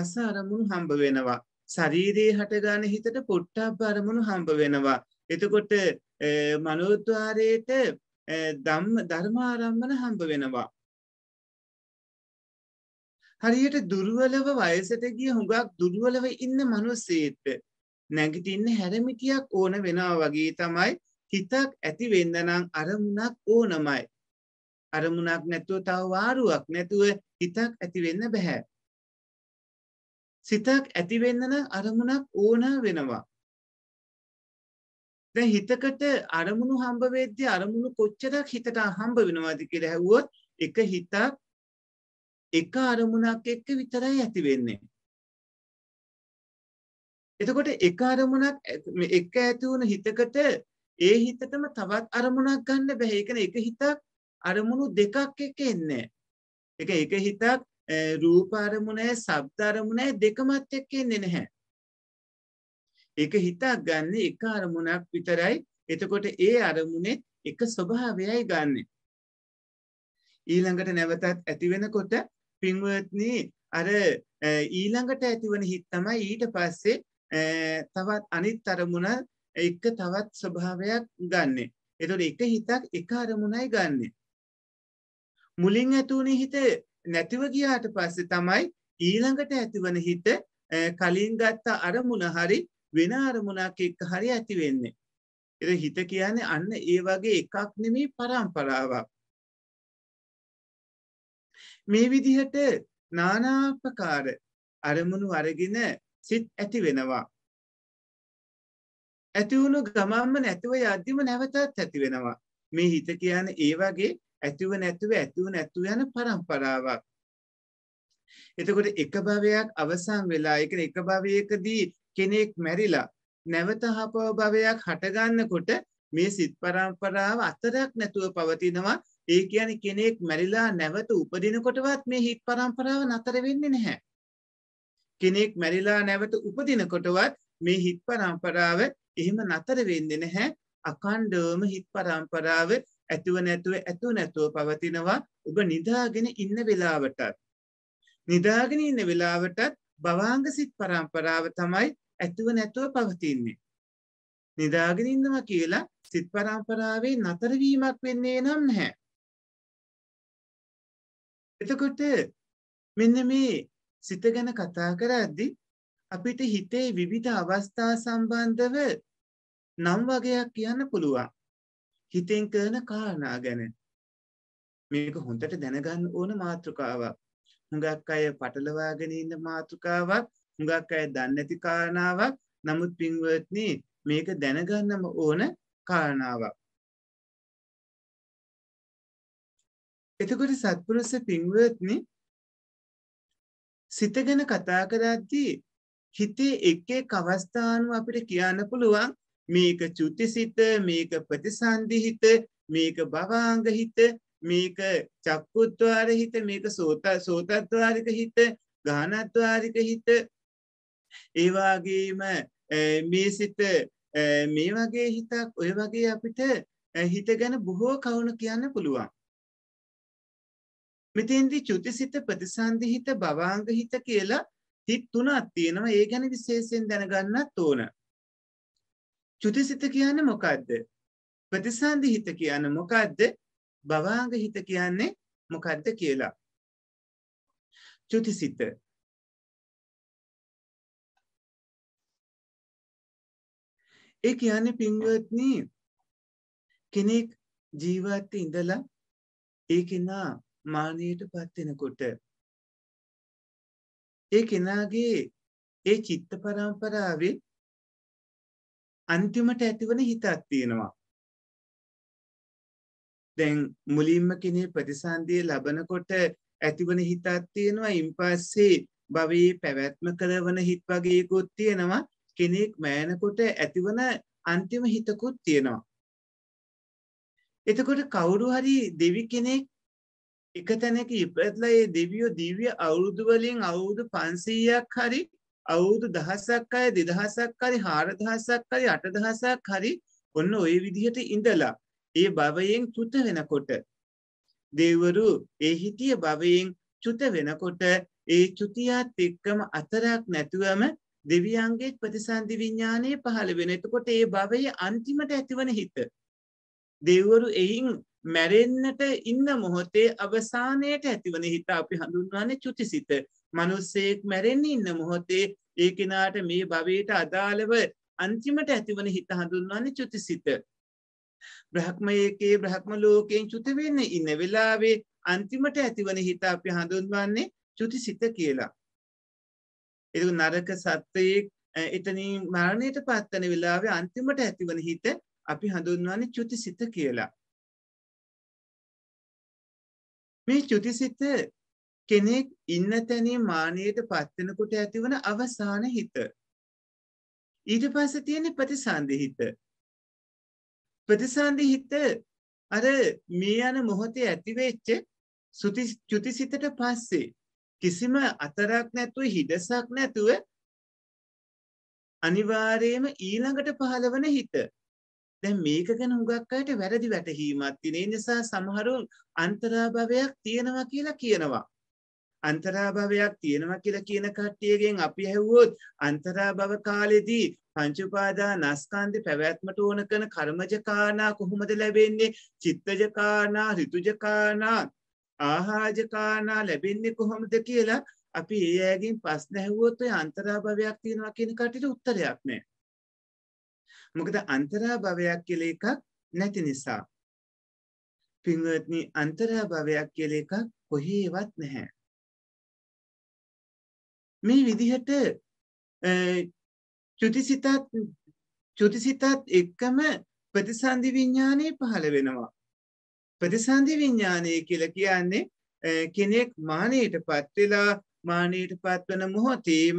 S1: රස අරමුණු හම්බ වෙනවා. ශරීරයේ හටගාන හිතට පොට්ටබ්බ අරමුණු හම්බ වෙනවා. එතකොට මනෝද්වාරයට ධම්ම ධර්මාරම්මන හම්බ වෙනවා. හරියට දුර්වලව වයසට ගිය හුඟක් දුර්වලව ඉන්න මිනිස්සෙට නැගිටින්න හැරමිටියක් ඕන වෙනවා වගේ තමයි හිතක් ඇති වෙන්නනම් අරමුණක් ඕනමයි. අරමුණක් නැතුව තව වාරුවක් නැතුව හිතක් ඇතිවෙන්න බැහැ. සිතක් ඇතිවෙන්නන අරමුණක් ඕන වෙනවා. දැ හිතකට අරමුණු හම්බවේද්‍ය අරමුණු කොච්චරක් හිතට හම්බ වෙනවාද කියර හැවුවොත් එක හිතක් එක අරමුණක් එක්ක විතරයි ඇති වෙන්නේ. එතකොට එක අරමුණක් එක ඇති වුණ හිතකට ඒ හිතටම තවත් අරමුණක් ගන්න බැහැ. ඒ කියන්නේ එක හිතක් අරමුණු දෙකක් එක එන්නේ. ඒක එක හිතක් රූප අරමුණයි, ශබ්ද අරමුණයි දෙකමත් එක්ක එන්නේ නැහැ. එක හිතක් ගන්න එක අරමුණක් විතරයි. එතකොට ඒ අරමුණේ එක ස්වභාවයයි ගන්න. ඊළඟට නැවතත් ඇති වෙනකොට පින්වත්නි අර ඊළඟට ඇතිවන හිත් තමයි ඊට පස්සේ තවත් අනිත් අරමුණ එක තවත් ස්වභාවයක් ගන්නේ. එතකොට එක හිතක් එක අරමුණයි ගන්නෙ. මුලින් ඇතුනේ හිත නැතිව ගියාට පස්සේ තමයි ඊළඟට ඇතිවන හිත කලින් ගත්ත අරමුණ හරි වෙන අරමුණක් එක්ක හරි ඇති වෙන්නේ. ඒ හිත කියන්නේ අන්න ඒ වගේ එකක් නෙමේ පරම්පරාවක්. මේ විදිහට නානාපකාර අරමුණු අරගෙන සිත් ඇති වෙනවා. ඇති වුණු ගමන්ම නැතුව යද්දිම නැවතත් ඇති වෙනවා. මේ හිත කියන ඒ වගේ ඇතිව නැතුව ඇතිව නැතුව යන පරම්පරාවක්. එතකොට එක භවයක් අවසන් වෙලා එක එක භවයකදී කෙනෙක් මැරිලා නැවත හපව භවයක් හටගන්නකොට මේ සිත් පරම්පරාව අතරක් නැතුව පවතිනවා ඒ කියන්නේ කෙනෙක් මැරිලා නැවත උපදිනකොටවත් මේ හිත් පරම්පරාව නතර වෙන්නේ නැහැ. කෙනෙක් මැරිලා නැවත උපදිනකොටවත් මේ හිත් පරම්පරාව එහෙම නතර වෙන්න නැහැ අකණ්ඩෝම හිත් පරම්පරාව ඇතුව නැතුව ඇතු නැතුව පවතිනවා ඔබ නිදාගෙන ඉන්න වෙලාවටත්. නිදාගෙන ඉන්න වෙලාවටත් බවාංග සිත් පරම්පරාව තමයි ඇතුව නැතුව පවතින්නේ. නිදාගෙන ඉන්නවා කියලා සිත් පරම්පරාවේ නතරවීමක් වෙන්නේ නම් නැහැ. එතකොට මෙන්න මේ සිත ගැන කතා කරද්දි අපිට හිතේ විවිධ අවස්ථා සම්බන්ධව නම් වගයක් කියන්න පුළුවන්. හිතෙන් කරන කාරණා ගැන. මේක හොඳට දැනගන්න ඕන මාතෘකාවක්. හුඟක් අය පටලවාගෙන ඉන්න මාතෘකාවක්, හුඟක් අය දන්නේ නැති කාරණාවක්. නමුත් පින්වත්නි මේක දැනගන්නම ඕන කාරණාවක්. එතකොට සත්පුරුෂ පින්වත්නි සිත ගැන කතා කරද්දී හිතේ එක් එක් අවස්ථානුව අපිට කියන්න පුළුවන් මේක චුතිසිත මේක ප්‍රතිසන්දිහිත මේක භවාංගහිත මේක චක්කුද්්වාර හිත මේක සෝත සෝතත්වාරික හිත ගානත්වාරික හිත ඒවාගේම මේ සිත මේ වගේ හිතක් ඔය වගේ අපිට හිත ගැන බොහෝ කවුණු කියන්න පුළුවන් මෙතෙන්දි චුතිසිත ප්‍රතිසන්දිහිත භවාංගහිත කියලා හිත් තුනක් තියෙනවා ඒ ගැන විශේෂයෙන් දැනගන්නත් ඕන. චුතිසිත කියන්නේ මොකද්ද? ප්‍රතිසන්දිහිත කියන්නේ මොකද්ද? භවාංගහිත කියන්නේ මොකද්ද කියලා. චුතිසිත ඒ කියන්නේ පින්වත්නි කෙනෙක් ජීවිතේ ඉඳලා ඒ කෙනා මානයට පත්වෙනකොට ඒ කෙනාගේ ඒ චිත්ත පරම්පරාවේ අන්තිමට ඇතිවන හිතක් තියෙනවා දැන් මුලින්ම කෙනෙ ප්‍රතිසන්දිය ලබනකොට ඇතිවන හිතක් තියෙනවා ඉන් පස්සේ භවයේ පැවැත්ම කරවන හිත් වගේකුත් තියෙනවා කෙනෙක් මෑනකොට ඇතිවන අන්තිම හිතකුත් තියෙනවා එතකොට කවුරු හරි දෙවි කෙනෙක් එක තැනක ඉපැත්ලා ඒ දෙවියෝ දිව්‍ය අවුරුදුවලින් අවුරුදු පන්සීයක් හරි අවුරුදු දහසක් අය දෙදහසක් හරි හාරදහසක් හරි අටදහසක් හරි ඔන්න ඔය විදිහට ඉඳලා ඒ භවයෙන් චුත වෙනකොට දෙවරු ඒ හිටිය භවයෙන් චුත වෙනකොට ඒ චුතියාත් එක්කම අතරක් නැතුවම දෙවියන්ගේ ප්‍රතිසන්ධි විඤ්ඥානය පහළ වෙන එතකොට ඒ භවය අන්තිමට ඇතිවන හිත දෙවරු එයින් මැරෙන්න්නට ඉන්න මොහොතේ අවසානයට ඇතිවන හිත අපි හඳුන්වන්නේ චුතිසිත මනුස්සයෙක් මැරෙන්න්නේ ඉන්න මොහොතේ ඒ කෙනාට මේ භවයට අදාළව අන්තිමට ඇතිවන හිත හඳුන්වන්නේ චුතිසිත. බ්‍රහ්මයකේ බ්‍රහ්ම ලෝකයෙන් චුතිවෙන්න ඉන්න වෙලාවේ අන්තිමට ඇතිවන හිත අපි හඳුන්වන්නේ චුතිසිත කියලා. එතු නරක සත්වයෙක් එතනින් මරණයට පත්වන වෙලාවේ අන්තිමට ඇතිවන හිත අපි හඳුන්වන්නේ චුතිසිත කියලා. මේ චුතිසිත කෙනෙක් ඉන්න තැනින් මානයට පත්වනකොට ඇතිවන අවසාන හිත. ඊට පස තියෙන ප්‍රතිසන්ධි හිත. ප්‍රතිසන්ධි හිත අර මේ යන මොහොතේ ඇතිවෙච්ච චුතිසිතට පස්සේ කිසිම අතරක් නැතුව හිඩසක් නැතුව අනිවාර්යයෙන්ම ඊළඟට පහළවන හිත. දැන් මේක ගැන හුඟක් අයට වැරදි වැටහීමක් තියෙන. ඒ නිසා සමහරු අන්තරාභවයක් තියෙනවා කියලා කියනවා. අන්තරාභවයක් තියෙනවා කියලා කියන කට්ටියගෙන් අපි ඇහුවොත් අන්තරාභව කාලෙදී පංච උපාදා නස්කන්ධ පැවැත්මට ඕන කරන කර්මජ කාරණා කොහොමද ලැබෙන්නේ? චිත්තජ කාරණා, ඍතුජ කාරණා, ආහාරජ කාරණා ලැබෙන්නේ කොහොමද කියලා අපි ඒ ඇගෙන් ප්‍රශ්න ඇහුවොත් ඔය අන්තරාභවයක් තියෙනවා කියන කටට උත්තරයක් නෑ. මොකද අන්තරා භවයක් කියල එකක් නැති නිසා පින්වත්න අන්තරා භවයක් කියල එකක් කොහේවත් නැහැ මේ විදිහට චුතිසිතත් චුතිසිතත් එක්කම ප්‍රතිසන්ධි විඤ්ඥානය පහළ වෙනවා ප්‍රතිසන්ධි විඤ්ඥානය කියල කියන්නේ කෙනෙක් මානයට පත්වෙලා මානයට පත්වන මොහොතේම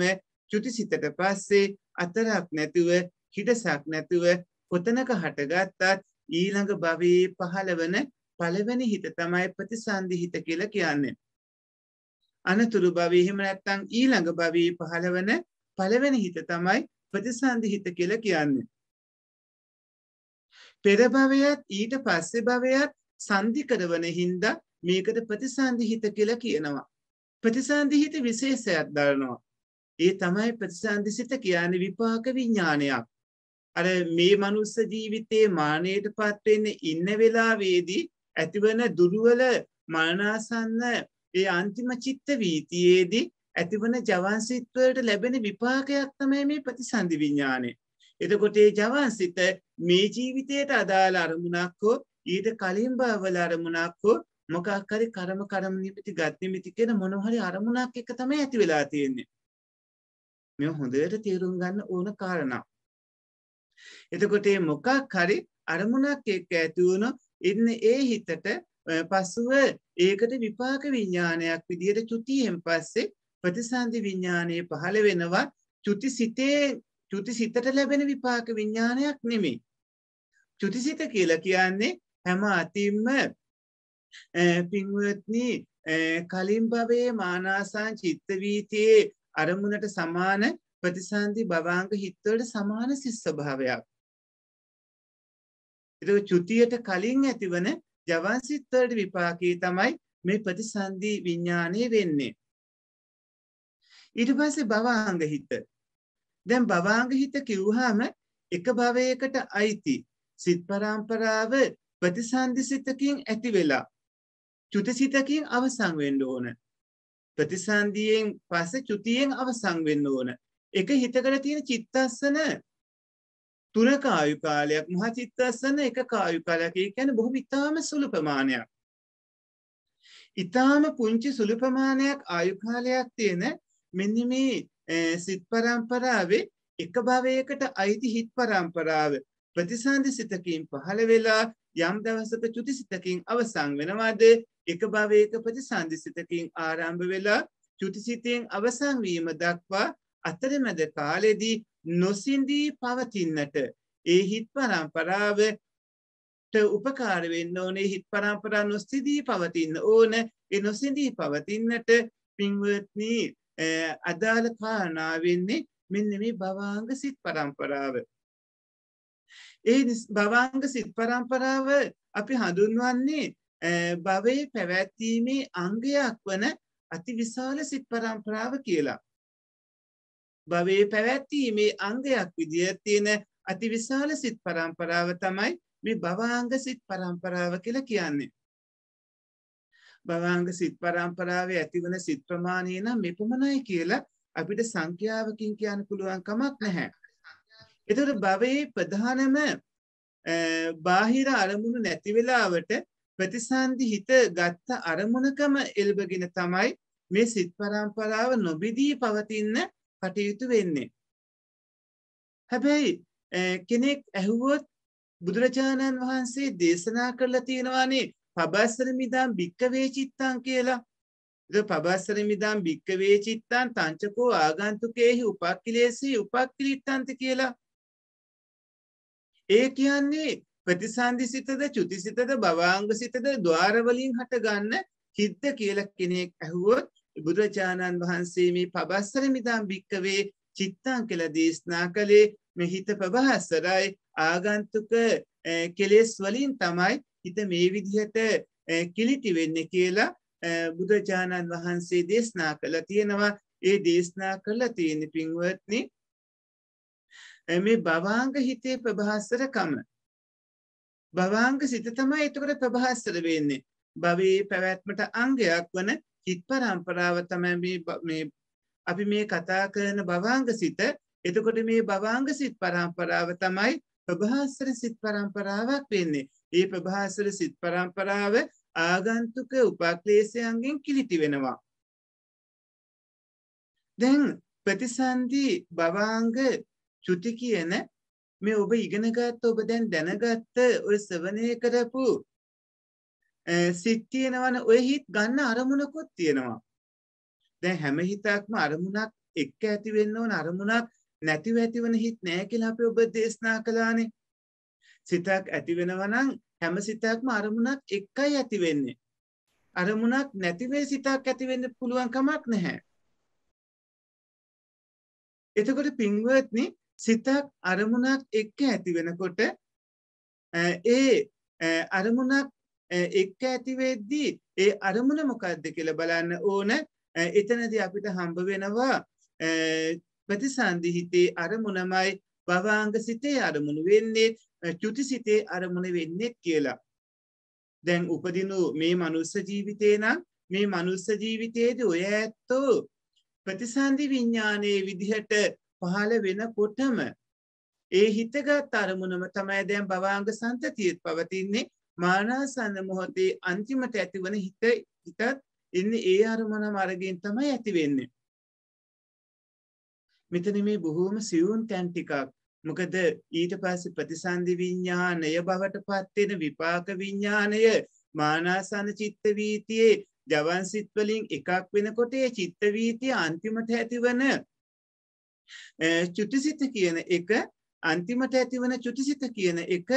S1: චුතිසිතට පස්සේ අතරක් නැතුව හිඩසක් නැතුව කොතනක හටගත්තත් ඊළඟ භවයේ පහළවන පළවැනි හිත තමයි ප්‍රතිසන්ධි හිත කියල කියන්නේ. අනතුරු භවයහෙම නැත්තං ඊළඟ භවී පහළවන පළවැනි හිත තමයි ප්‍රතිසන්ධි හිත කියල කියන්නේ. පෙරභවයත් ඊට පස්සෙ භවයත් සන්ධිකරවන හින්ද මේකට ප්‍රතිසන්ධි හිත කියල කියනවා. ප්‍රතිසන්ධි හිත විශේෂයක් දරනවා. ඒ තමයි ප්‍රතිසන්ධි සිත කියන්නේ විපාක විඤ්ඥානයක්. අර මේ මනුස්ස ජීවිතයේ මානයට පත්වෙන්න ඉන්න වෙලාවේදී ඇතිවන දුරුවල මරණාසන්න ඒ අන්තිම චිත්ත වීතියේදී ඇතිවන ජවන්සිත්වලට ලැබෙන විපාකයක් තමයි මේ ප්‍රතිසන්ධි විඤ්ඥානය. එතකොට ඒ ජවන්සිත මේ ජීවිතයට අදාළ අරමුණක්කෝ ඊට කලින් භාවල අරමුණක්කෝ මොකක්කරි කරම කරම නිපිති ගත්නමිති කියෙන මොනොහරි අරමුණක් එක තම ඇති වෙලා තියෙන්නේ. මෙ හොඳයට තේරුම් ගන්න ඕන කාරණා. එතකොට මොකක් හරි අරමුණක් එක්ක ඇතිවුණු ඉන්න ඒ හිතට පසුව ඒකට විපාක විඤ්ඥානයක් විදිහට චුතියෙන් පස්සේ ප්‍රතිසන්ධි විඤ්ඥානයේ පහළ වෙනවා චුති සිතේ චුති සිතට ලැබෙන විපාක විඤ්ඥානයක් නෙමේ. චුතිසිත කියල කියන්නේ හැම අතින්ම පින්වත්නී කලින් භවයේ මානාසාන් චිත්තවීතයේ අරමුණට සමාන ප්‍රතිසන්ධි භවාංග හිත්වලට සමාන සිස්සභාවයක්. එ චුතියට කලින් ඇතිවන ජවන් සිත්වලට විපාකී තමයි මේ ප්‍රතිසන්ධී විඤ්ඥානය වෙන්නේ. ඊට පස්සේ භවාංග හිත. දැන් භවාංග හිත කිව්හාම එක භවයකට අයිති සිත් පරම්පරාව ප්‍රතිසන්ධි සිතකින් ඇති වෙලා චුතිසිතකින් අවසං වෙන්න ඕන. ප්‍රතිසන්ධියෙන් පස්සේ චුතියෙන් අවසං වෙන්න ඕන. එක හිතකට තියෙන චිත්තස්සන තුන කායු කාලයක් මහා චිත්තස්සන එක කායු කාලයක් කියන්නේ බොහොම ඉතාම සුළු ප්‍රමාණයක්. ඉතාම පුංචි සුළු ප්‍රමාණයක් ආයු කාලයක් තියෙන මෙන්න මේ සිත් පරම්පරාවේ එක භවයකට අයිති හිත් පරම්පරාව ප්‍රතිසන්දි සිතකින් පහළ වෙලා යම් දවසක චුති සිතකින් අවසන් වෙනවාද එක භවයක ප්‍රතිසන්දි සිතකින් ආරම්භ වෙලා චුතිසිතයෙන් අවසන් වීම දක්වා අතරමැද කාලෙදී නොසින්දී පවතින්නට ඒ හිත් පරම්පරාව උපකාර වෙන්න ඕනේ හිත් පරම්පරා නොස්තිදී පවතින්න ඕන ඒ නොසිදී පවතින්නට පින්වත්නි අදාළ කාරණා වෙන්නේ මෙන්න මේ භවාංග සිත් පරම්පරාව. ඒ භවාංග සිත් පරම්පරාව අපි හඳුන්වන්නේ භවයේ පැවැත්වීමේ අංගයක් වන අතිවිශාල සිත් පරම්පරාව කියලා. භවයේ පැවැත්වීමේ අන්දයක් විදිහ තියෙන අතිවිශාල සිත් පරම්පරාව තමයි මේ භවාංග සිත් පරම්පරාව කියලා කියන්නේ. භවාංග සිත් පරම්පරාවේ ඇතිවන සිත් ප්‍රමාණය නම් මෙපමණයි කියලා අපිට සංඛ්‍යාවකින් කියන්න පුළුවන් කමක් නැහැ. එතකොට භවයේ ප්‍රධානම බාහිර අරමුණු නැති වෙලාවට ප්‍රතිසන්දි හිත ගත්ත අරමුණකම එල්බගෙන තමයි මේ සිත් පරම්පරාව නොබිදී පවතින්න කටයුතු වෙන්නේ. හැබැයි කෙනෙක් ඇහුවොත් බුදුරජාණන් වහන්සේ දේශනා කරලා තියෙනවානේ පබස්සරමිදාම් භික්කවේචිත්තන් කියලා පබස්සරමිදාම් භික්කවේචිත්තන් තංචකෝ ආගන්තුකයෙහි උපක්කිලේසි උපක්කිලිත්තන්ත කියලා. ඒ කියන්නේ ප්‍රතිසන්ධි සිතද චුතිසිතද බවාංග සිතද ද්වාරවලින් හටගන්න හිද්ද කියල කෙනෙක් ඇහුවොත් බුදුරජාණන් වහන්සේ මේ පබස්සර මිදම් භික්කවේ චිත්තං කළ දේශනා කළේ මෙහිත ප්‍රභහස්සරයි ආගන්තුක කෙලෙස් වලින් තමයි හිත මේ විදිහට කිලිටි වෙන්න කියලා බුදුජාණන් වහන්සේ දේශනා කළ තියෙනවා ඒ දේශනා කරලා තියෙන පින්වත්නි මේ බවාංග හිතේ ප්‍රභාස්සරකම බවාංග සිත තමයි එතකොට ප්‍රභාස්සර වෙන්නේ භවයේ පැවැත්මට අංගයක් වන හිත් පරම්පරාව තමයි මේ අපි මේ කතා කරන බවාංග සිත එතකොට මේ බවාංග සිත් පරම්පරාව තමයි ප්‍රභාසර සිත් පරම්පරාවක් වෙන්නේ ඒ ප්‍රභාසර සිත් පරම්පරාව ආගන්තුක උපක්ලේශයන්ගෙන් කිලිටි වෙනවා දැන් ප්‍රතිසන්ධී බවාංග චුති කියන මේ ඔබ ඉගෙනගත්ත ඔබ දැන් දැනගත්ත ඔය සවනය කරපු සිත් තියෙනවනේ ඔය හිත් ගන්න අරමුණකුත් තියෙනවා. දැන් හැම හිතක්ම අරමුණක් එක්ක ඇති වෙන්න ඕන අරමුණක් නැතිව ඇතිවන හිත් නෑ කියලා අපි ඔබ දේශනා කළානේ. සිතක් ඇති වෙනවා නම් හැම සිතක්ම අරමුණක් එක්කයි ඇති වෙන්නේ. අරමුණක් නැතිවේ සිතක් ඇති වෙන්න පුළුවන් කමක් නැහැ. එතකොට පින්වත්නි සිතක් අරමුණක් එක්ක ඇති වෙනකොට ඒ අරමුණක් එක්ක ඇතිවෙද්දී ඒ අරමුණ මොකක්ද කියල බලන්න ඕන එතනද අපිට හම්බ වෙනවා ප්‍රතිසන්ධි හිතේ අරමුණමයි බවාංග සිතේ අරමුණු වෙන්නේ චුති සිතේ අරමුණ වෙන්නෙත් කියලා. දැන් උපදිනු මේ මනුස්ස ජීවිතේ නම් මේ මනුස්ස ජීවිතයේද ඔය ඇත්තෝ ප්‍රතිසන්ධි විඤ්ඥානයේ විදිහට පහළ වෙන කොටම ඒ හිතගත් අරමුණම තමයි දැන් බවාංග සන්තතියත් පවතින්නේ මානාසන්න මොහොතේ අන්තිමට ඇතිවන හිත හිතත් එන්න ඒ අරමන මරගෙන් තමයි ඇතිවෙන්නේ. මෙතන මේ බොහෝම සිවුන් තැන්ටිකක් මොකද ඊට පස්ස ප්‍රතිසන්ධි විඤ්ඥානය බවට පත්වෙන විපාක විඤ්ඥානය මානාසන චිත්තවීතියේ ජවන් සිත්වලින් එකක් වෙනකොටේ චිත්තවීතිය අන්තිමට ඇතිවන චුටිසිත කියන එක අන්තිමට ඇතිවන චුටිසිත කියන එක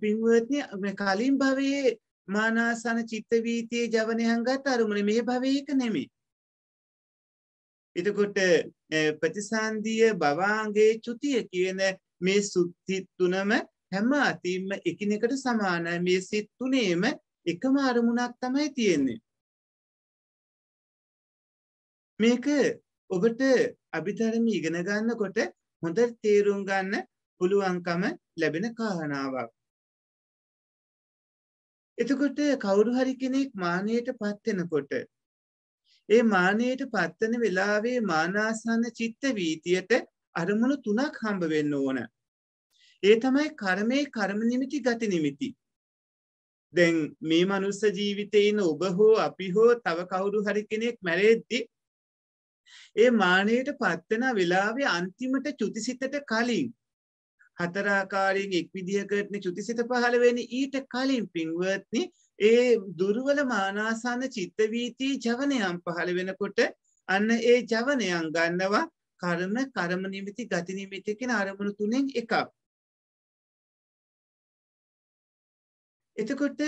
S1: පින්වත්නි කලින් භවයේ මානාසන චිත්තවීතියේ ජවනයන් ගත් අරමුණ මේ භවයක නෙමේ. එතකොට ප්‍රතිසන්දිය බවාන්ගේ චුතිය කියන මේ සුද්ධි තුනම හැම අතින්ම එකිනෙකට සමානයි මේ සිත් තුනේම එකම අරමුණක් තමයි තියෙන්නේ. මේක ඔබට අභිධර්ම ඉගෙන ගන්නකොට හොඳ තේරුම් ගන්න පුළුවන්කම ලැබෙන කාරණාවක්. එතකොට කවුරු හරි කෙනෙක් මානයට පත්වෙනකොට ඒ මානයට පත්වන වෙලාවේ මානාසන්න චිත්ත වීතියට අරමුණු තුනක් හම්බ වෙන්න ඕන. ඒ තමයි කර්මය කර්ම නිමිති ගති නිමිති. දැන් මේ මනුස්ස ජීවිතයන ඔබ හෝ අපි හෝ තව කවුරු හරි කෙනෙක් මැරෙද්දි ඒ මානයට පත්වන වෙලාවේ අන්තිමට චුතිසිතට කලින් හතරාකාරයෙන් එක් විදිහකටන චුතිසිත පහළවෙනි ඊට කලින් පින්වත්නි ඒ දුර්වල මානාසන්න චිත්තවීතිී ජවනයම් පහළ වෙනකොට අන්න ඒ ජවනයන් ගන්නවා කරම කරම නිමිති ගතිනිමිතිකෙන අරමුණු තුනෙන් එකක්. එතකොට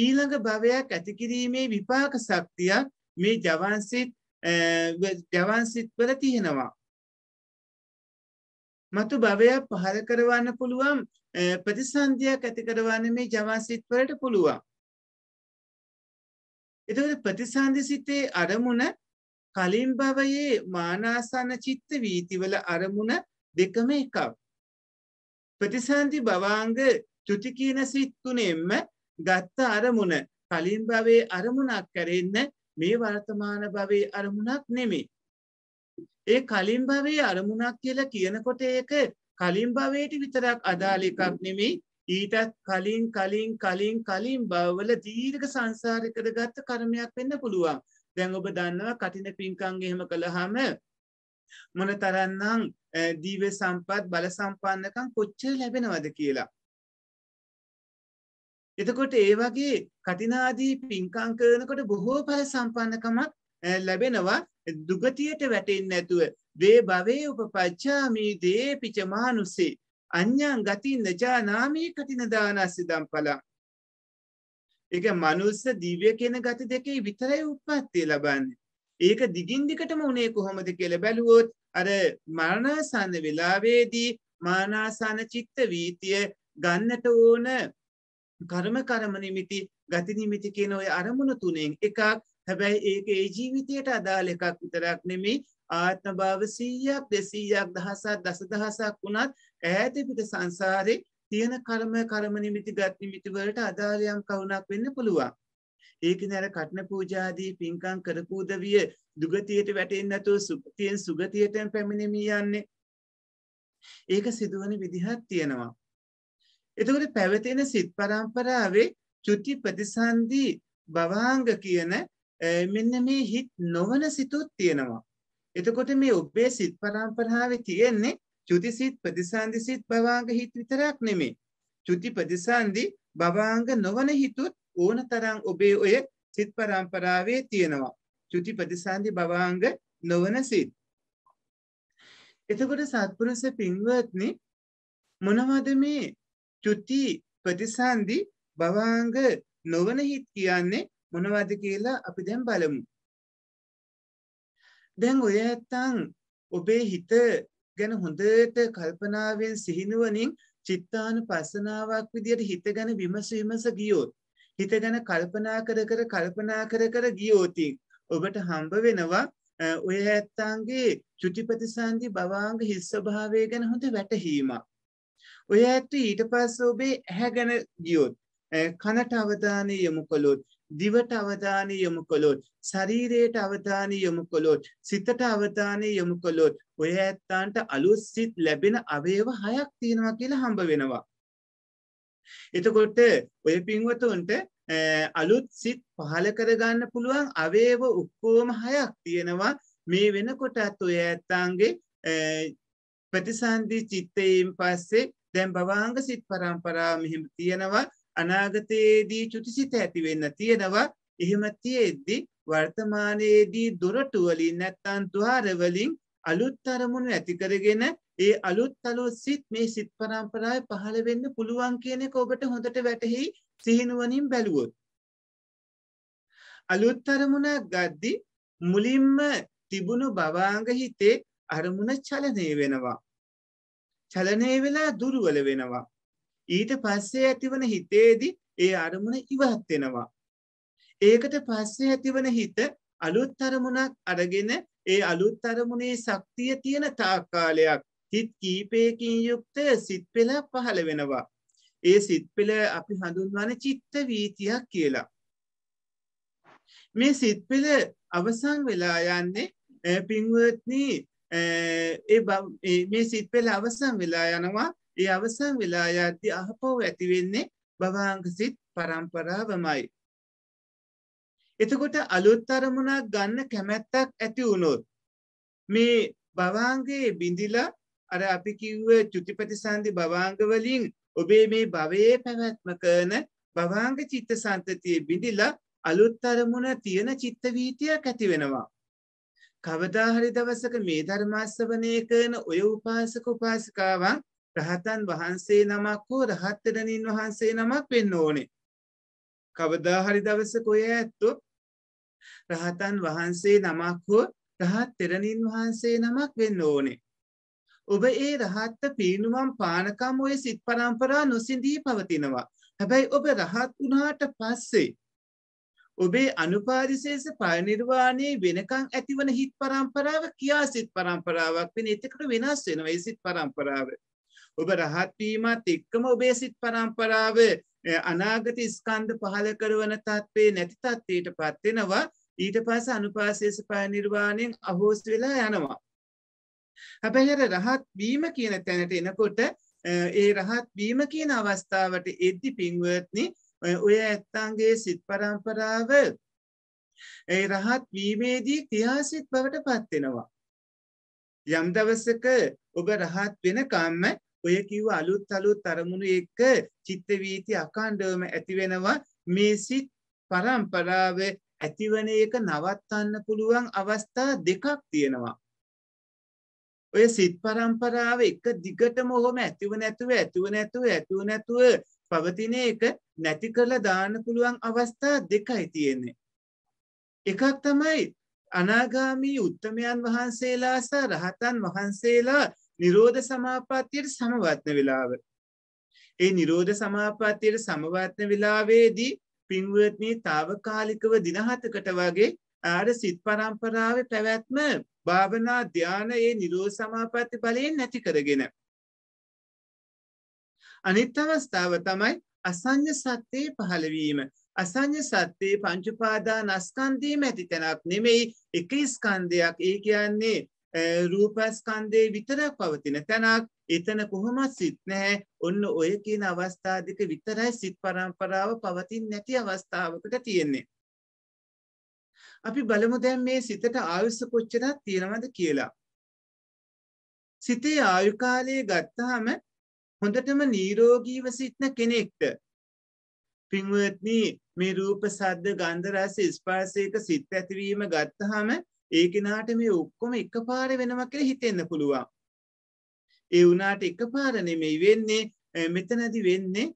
S1: ඊළඟ භවයක් ඇතිකිරීමේ විපාක සක්තියක් මේ ජවන්සිත් ජවන්සිත්වල තියෙනවා. මතු භවයක් පහර කරවන්න පුළුවන් ප්‍රතිසන්ධයක් ඇතිකරවන්න මේ ජවාසිත්වලට පුළුවන්. එතකට ප්‍රතිසන්ධි සිතේ අරමුණ කලින් භවයේ මානාසන්න චිත්ත වීතිවල අරමුණ දෙකම එකක්. ප්‍රතිසන්ධි භවාංග තුතිකීන සිත්තුනෙන්ම ගත්ත අරමුණ කලින් භවේ අරමුණක් කරන්න මේ වර්තමාන භවේ අරමුණක් නෙමේ. ඒ කලින් භවයේ අරමුණක් කියලා කියනකොට ඒක කලින් භවයට විතරක් අදාළ එකක් නෙමෙයි ඊටත් කලින් කලින් කලින් කලින් බවවල දීර්ඝ සංසාර කරගත්ත කර්මයක් වෙන්න පුළුවන්. දැන් ඔබ දන්නවා කටින පින්කංගේ එහෙම කළාම මොන තරන්නම් දීව සම්පත් බල සම්පන්නකම් කොච්චර ලැබෙනවද කියලා. එතකොට ඒ වගේ කටිනාදී පින්කං කරනකොට බොහෝ ඵල සම්පන්නකමක් ලැබෙනවා දුගතියට වැටෙන්නේ නැතුව වේ භවේ උපපච්චාමි දේපිච මානුසේ අඤ්ඤං ගතින් නජානාමි කටින දානස්සිදම් පලං ඒක මනුස්ස දිව්‍ය කියන ගති දෙකේ විතරයි උප්පත්තිය ලබන්නේ ඒක දිගින් දිගටම උනේ කොහොමද කියලා බැලුවොත් අර මරණාසන්න වෙලාවේදී මානාසන චිත්ත වීතිය ගන්නට ඕන කර්ම කර්ම නිමිති ගති නිමිති කියන ඔය අරමුණු තුනෙන් එකක් හැබැයි ඒක ඒ ජීවිතයට අදාළ එකක් විතරක් නෙමේ ආත්ම භාවසීයක් දෙසීයක් දහසක් දසදහසක් වුණත් ඈතිපිට සංසාරය තියෙන කර්ම කරම නිමිති ගත් නිමිතිවලට අදාළයම් කවුනක් වෙන්න පුළුවන්. ඒක නැර කටන පූජාදී පින්කං කරපූදවිය දුගතියට වැටෙන්නැතුව සුපතියෙන් සුගතියටෙන් පැමිණෙමී යන්නේ. ඒක සිදුවන විදිහත් තියෙනවා. එතකට පැවතිෙන සිත් පරම්පරාවේ චුති ප්‍රතිසන්දී භවාංග කියන මෙන්න මේ හිත් නොවන සිතුත් තියෙනවා. එතකොට මේ ඔබේ සිත් පරම්පරාවේ තියෙන්නේ චුතිසිත් ප්‍රතිසන්දිසිත් භවාංග හිත් විතරක් නෙමේ. චුති ප්‍රතිසන්දි භවාංග නොවන හිතුත් ඕන තරම් ඔබේ ඔය සිත් පරම්පරාවේ තියෙනවා. චුති ප්‍රතිසන්දි භවාංග නොවන සිත්. එතකොට සත්පුරුෂ පින්වත්නි මොනවද මේ චුති ප්‍රතිසන්දි භවාංග නොවන හිත් කියන්නේ මොනවද කියලා අපි දැන් බලමු. දැන් ඔය ඇත්තන් ඔබේ හිත ගැන හොඳට කල්පනාවෙන් සිහිනුවනින් චිත්තාන පස්සනාවක් විදියට හිත ගැන විමස විමස ගියෝත් හිත ගැන කල්පනා කර කර කල්පනා කර කර ගියෝතින් ඔබට හම්බ වෙනවා ඔය ඇත්තාන්ගේ චුටිපතිසන්දි බවාංග හිස්සභාවය ගැන හොඳ වැටහීමක්. ඔය ඇත්තු ඊට පස්ස ඔබේ ඇහැ ගැන ගියොත් කනට අවධානය යොමු කළොත් දිවට අවධානය යොමු කොළොත් ශරීරයට අවධානය යොමු කොළොත් සිතට අවධානය යොමු කොළොත් ඔය ඇත්තාන්ට අලුත් සිත් ලැබෙන අවයව හයක් තියෙනවා කියලා හම්බ වෙනවා. එතකොට ඔය පින්වතුන්ට අලුත් සිත් පහල කරගන්න පුළුවන් අවේව උක්කෝම හයක් තියෙනවා මේ වෙනකොටත් ඔය ඇත්තාන්ගේ ප්‍රතිසන්ධී චිත්තයෙන් පස්සේ දැම් බවාංග සිත් පරම්පරා මෙහෙම තියෙනවා අනාගතයේදී චුතිසිත ඇතිවෙන්න තියෙනවා එහෙම තියෙද්දි වර්තමානයේදී දොරටුවලින් නැත්තන් තුහාරවලින් අලුත් අරමුණු ඇතිකරගෙන ඒ අලුත් අලුත් සිත් මේ සිත් පරම්පරාය පහළ වෙන්න පුළුවන් කියන එක ඔබට හොඳට වැටහි සිහිනුවනින් බැලුවොත්. අලුත් අරමුණක් ගද්දි මුලින්ම තිබුණු බවාංග හිතේ අරමුණ චලනය වෙනවා. චලනය වෙලා දුරුවල වෙනවා. ඊට පස්සේ ඇතිවන හිතේදී ඒ අරමුණ ඉවත් වෙනවා. ඒකට පස්සේ ඇතිවන හිත අලුත් අරමුණක් අරගෙන ඒ අලුත් අරමුණේ ශක්තිය තියෙන තාක්කාලයක් හිත් කීපයකින් යුක්ත සිත් පෙළ පහළ වෙනවා. ඒ සිත් පෙළ අපි හඳුන්වන චිත්ත වීතියක් කියලා. මේ සිත් පෙළ අවසන් වෙලා යන්නේ පින්වත්නි ඒ මේ සිත් පෙළ අවසන් වෙලා යනවා ඒ අවසන් වෙලා යද්දී අහපෝ ඇතිවෙන්නේ භවාංගසිත් පරම්පරාවමයි. එතකොට අලුත් අරමුණක් ගන්න කැමැත්තක් ඇති වුණොත් මේ භවාංගයේ බිඳිලා අර අපි කිව්ව චුතිපටිසන්ධි භවාංග වලින් ඔබේ මේ භවයේ පැවැත්ම කරන භවාංග චිත්ත සන්තතිය බිඳිලා අලුත් අරමුණ තියෙන චිත්ත වීතියක් ඇති වෙනවා. කවදා හරි දවසක මේ ධර්මාස්වණය කරන ඔය උපාසක උපාසිකාවන් රහතන් වහන්සේ නමක් වෝ රහත්තරණින් වහන්සේ නමක් වෙන්න ඕනේ. කවදාහරි දවසක ඔය ඇත්තු රහතන් වහන්සේ නමක් හෝ රහත් තෙරණින් වහන්සේ නමක් වෙන්න ඕනේ. ඔබ ඒ රහත්ත පීනුවම් පානකම් ඔය සිත් පරම්පරා නොසිඳී පවතිනවා. හැබැයි ඔබ රහත් වනාට පස්සේ. ඔබේ අනුපාරිශේෂ පයනිර්වාණයේ වෙනකං ඇතිවන හිත් පරම්පරාව කියා සිත් පරම්පරාවක් වෙන එතකට වෙනස් වෙනවා ඒ සිත් පරම්පරාව. ඔබ රහත්වීමත් එක්කම ඔබේ සිත් පරම්පරාව අනාගත ස්කන්ධ පහල කරවන තත්වේ නැති තත්වයට පත්වෙනවා ඊට පස අනුපාසේස පයනිර්වාණයෙන් අහෝස් වෙලා යනවා. හැබැහැර රහත් වීම කියන තැනට එනකොට ඒ රහත් වීම කියන අවස්ථාවට එද්දි පින්වත්නි ඔය ඇත්තන්ගේ සිත් පරම්පරාව ඒ රහත් වීමේදී ක්‍රියාසිත් බවට පත්වෙනවා. යම් දවසක ඔබ රහත් වෙනකම්ම ඔය කිව්ව අලුත් අලුත් අරමුණු එක්ක චිත්ත වීති අකණ්ඩවම ඇති වෙනවා මේ සිත් පරම්පරාව ඇතිවන එක නවත්තන්න පුළුවන් අවස්ථා දෙකක් තියෙනවා. ඔය සිත් පරම්පරාව එක දිගටම ඔහොම ඇතිව නැතුව ඇතුව නැතුව ඇතුව නැතුව පවතින එක නැති කරලා දාන්න පුළුවන් අවස්ථා දෙකයි තියෙන්නේ. එකක් තමයි අනාගාමී උත්තමයන් වහන්සේලා සහ රහතන් වහන්සේලා නිරෝධ සමාපාත්තියට සමවත්න වෙලාව. ඒ නිරෝධ සමාපාත්තියට සමවත්න වෙලාවේදී පින්වත්නී තාවකාලිකව දිනහතකට වගේ ආර සිත් පරම්පරාව පැවැත්ම භාවනා ධ්‍යාන ඒ නිරෝධ සමාපත්ති බලයෙන් නැති කරගෙන. අනිත් අවස්ථාව තමයි අසං්‍ය සත්‍යයේ පහළවීම අසං්‍ය සත්‍යයේ පංචුපාදා නස්කන්දීම ඇති තැනක් නෙමෙයි එක ස්කන්ධයක් ඒ කියන්නේ රූපස්කන්දේ විතරක් පවතින තැනක් එතන කොහොමත් සිත් නැහැ ඔන්න ඔය කියන අවස්ථාධික විතරයි සිත් පරම්පරාව පවතින් නැති අවස්ථාවකට තියෙන්නේ. අපි බලමු දැන් මේ සිතට ආයුස කොච්චරක් තියෙනවද කියලා. සිතේ ආයුකාලයේ ගත්තාම හොඳටම නීරෝගීව සිටින කෙනෙක්ට පින්වත්නි මේ රූප සද්ද ගන්ධ රස ස්පර්ශයක සිත් ඇතිවීම ගත්තාම ඒ කෙනාට මේ ඔක්කොම එකපාර වෙනවා කියලා හිතෙන්න පුළුවන්. ඒ වුණාට එකපාර නෙමෙයි වෙන්නේ මෙතනදි වෙන්නේ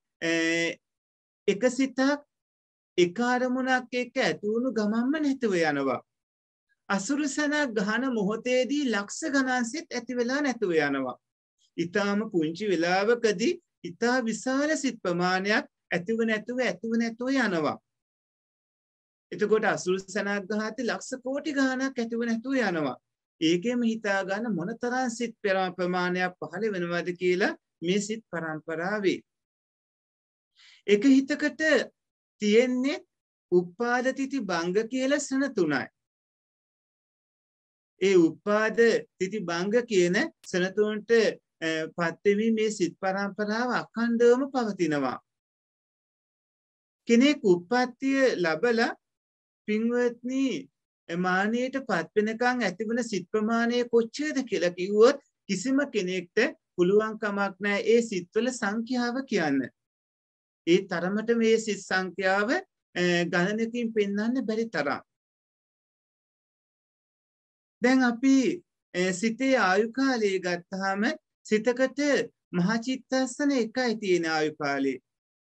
S1: එක සිතක් එක අරමුණක් එක්ක ඇති වුණු ගමන්ම නැතුව යනවා. අසුරු සැනක් ගහන මොහොතේදී ලක්ෂ ගණන් සිත් ඇති වෙලා නැතුව යනවා. ඊටාම පුංචි වෙලාවකදී ඊටා විශාල සිත් ප්‍රමාණයක් ඇතිව නැතුව ඇතුව නැතුව යනවා. එතකොට අසුල් සනක් ගහති ලක්ෂ කෝටි ගානක් ඇතිව නැතුව යනවා. ඒකෙම හිතාගන්න මොනතරම් සිත් ප්‍රමාණයක් පහළ වෙනවද කියලා මේ සිත් පරම්පරාවේ. එක හිතකට තියෙන්නේ උපාදතිති බංග කියලා සන තුනයි. ඒ උපාද තිති බංග කියන සනතුන්ට පත්වෙවී මේ සිත් පරම්පරාව අකණ්ඩවම පවතිනවා. කෙනෙක් උප්පත්තිය ලබලා පින්වත්නි මානයට පත්වෙනකං ඇතිවන සිත් ප්‍රමාණය කොච්චේද කියලා කිව්වොත් කිසිම කෙනෙක්ට පුළුවන්කමක් නෑ ඒ සිත්වල සංඛ්‍යාව කියන්න. ඒ තරමට මේ සිත් සංඛ්‍යාව ගණනකින් පෙන්න්න බැරි තරම්. දැන් අපි සිතේ ආයුකාලයේ ගත්තහම සිතකට මහචිත්තස්සන එක ඇතියෙන ආයුකාලේ.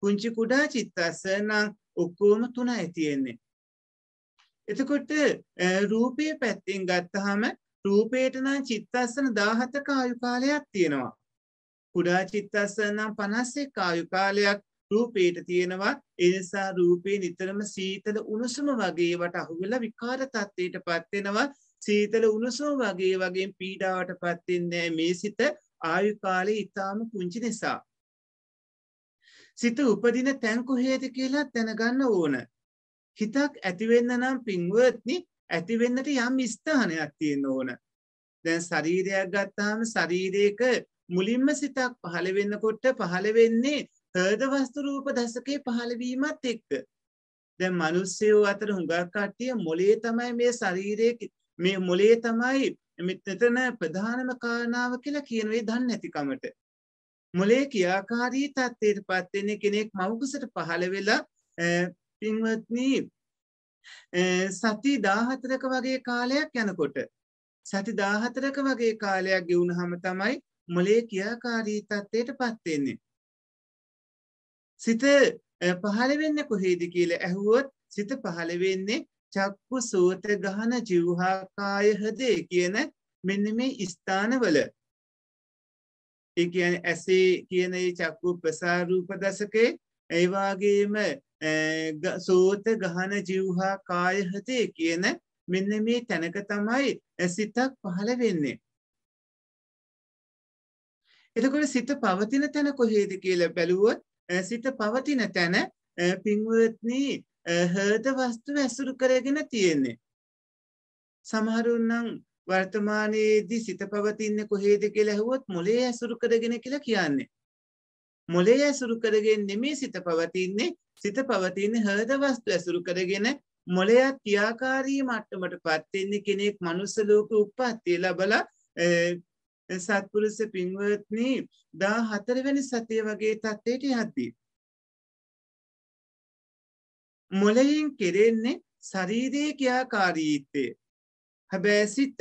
S1: පුංචි කුඩා චිත්තස්සනං ඔක්කෝම තුන ඇතියෙන්නේ. එතකොට රූපය පැත්තිෙන් ගත්තහම රූපේටනම් චිත්තස්සන දාහත කායු කාලයක් තියෙනවා. කුඩා චිත්තස්සනම් පනස්සේ කායු කාලයක් රූපේට තියෙනවා එනිසා රූපේ නිතරම සීතල උණුසුම වගේවට අහුවෙල විකාර තත්වයට පත්වෙනවා සීතල උණුසුම වගේ වගේ පීඩාවට පත්තින්නේ මේ සිත ආයු කාලේ ඉතාම පුංචි නිසා. සිත උපදින තැන්කුහේද කියලා තැනගන්න ඕන හිතක් ඇතිවෙන්න නම් පින්වත්නි ඇතිවෙන්නට යම් ස්ථානයක් තියෙන ඕන. දැන් ශරීරයක් ගත්තාම ශරීරයක මුලින්ම සිතක් පහළවෙන්නකොට පහළවෙන්නේ හදවස්තුරූප දසකේ පහළවීමත් එක්ක. දැන් මනුස්සයෝ අතර හුඟක් කට්ටිය මොලේ තමයි මේ ශරීරයේ මේ මොලේ තමයි මෙතන ප්‍රධානම කාරණාව කියලා කියනවේ දන්නේ නැතිකමට. මොලේ ක්‍රියාකාරී තත්ත්වයට පත්වෙන්නේ කෙනෙක් මවකුසට පහළ වෙලා පින්වත්නී සති දාහතරක වගේ කාලයක් යනකොට සති දාහතරක වගේ කාලයක් ගෙවුණහම තමයි මොලේ කියාකාරී තත්ත්වයට පත්වෙන්නේ. සිත පහළවෙන්න කොහේදි කියල ඇහුවොත් සිත පහළවෙන්නේ චක්කු සෝත ගහන ජිව්හාකායහදේ කියන මෙන්න මේ ස්ථානවල. ඒ ඇසේ කියන චක්කු ප්‍රසාරූප දසකේ ඒවාගේම සූත ගහන ජිව්හා කායහතේ කියන මෙන්න මේ තැනක තමයි සිතක් පහළ වෙන්නේ. එතකොට සිත පවතින තැන කොහේද කියලා බැලුවොත් සිත පවතින තැන පින්වත්නී හර්ද වස්තුව ඇසුරු කරගෙන තියෙන්නේ. සමහරුන්නම් වර්තමානයේදී සිත පවතින්න කොහේද කියලා ඇහුවොත් මොලේ ඇසුරු කරගෙන කියලා කියන්නේ. මොලේ ඇසුරු කරගෙන නෙමේ සිත පවතින්නේ සිත පවතින්නේ හද වස්තු ඇසුරු කරගෙන මොලයත් ක්‍රියාකාරී මට්ටමට පත්වෙන්නේ කෙනෙක් මනුස්සලෝක උපත්තිය ලබල සත්පුරුස පින්වත්නී දා හතරවැනි සතිය වගේ තත්වයට හත්දී. මොලයින් කෙරෙන්නේ ශරීරය ක්‍රියාකාරීත්තය. හැබෑසිත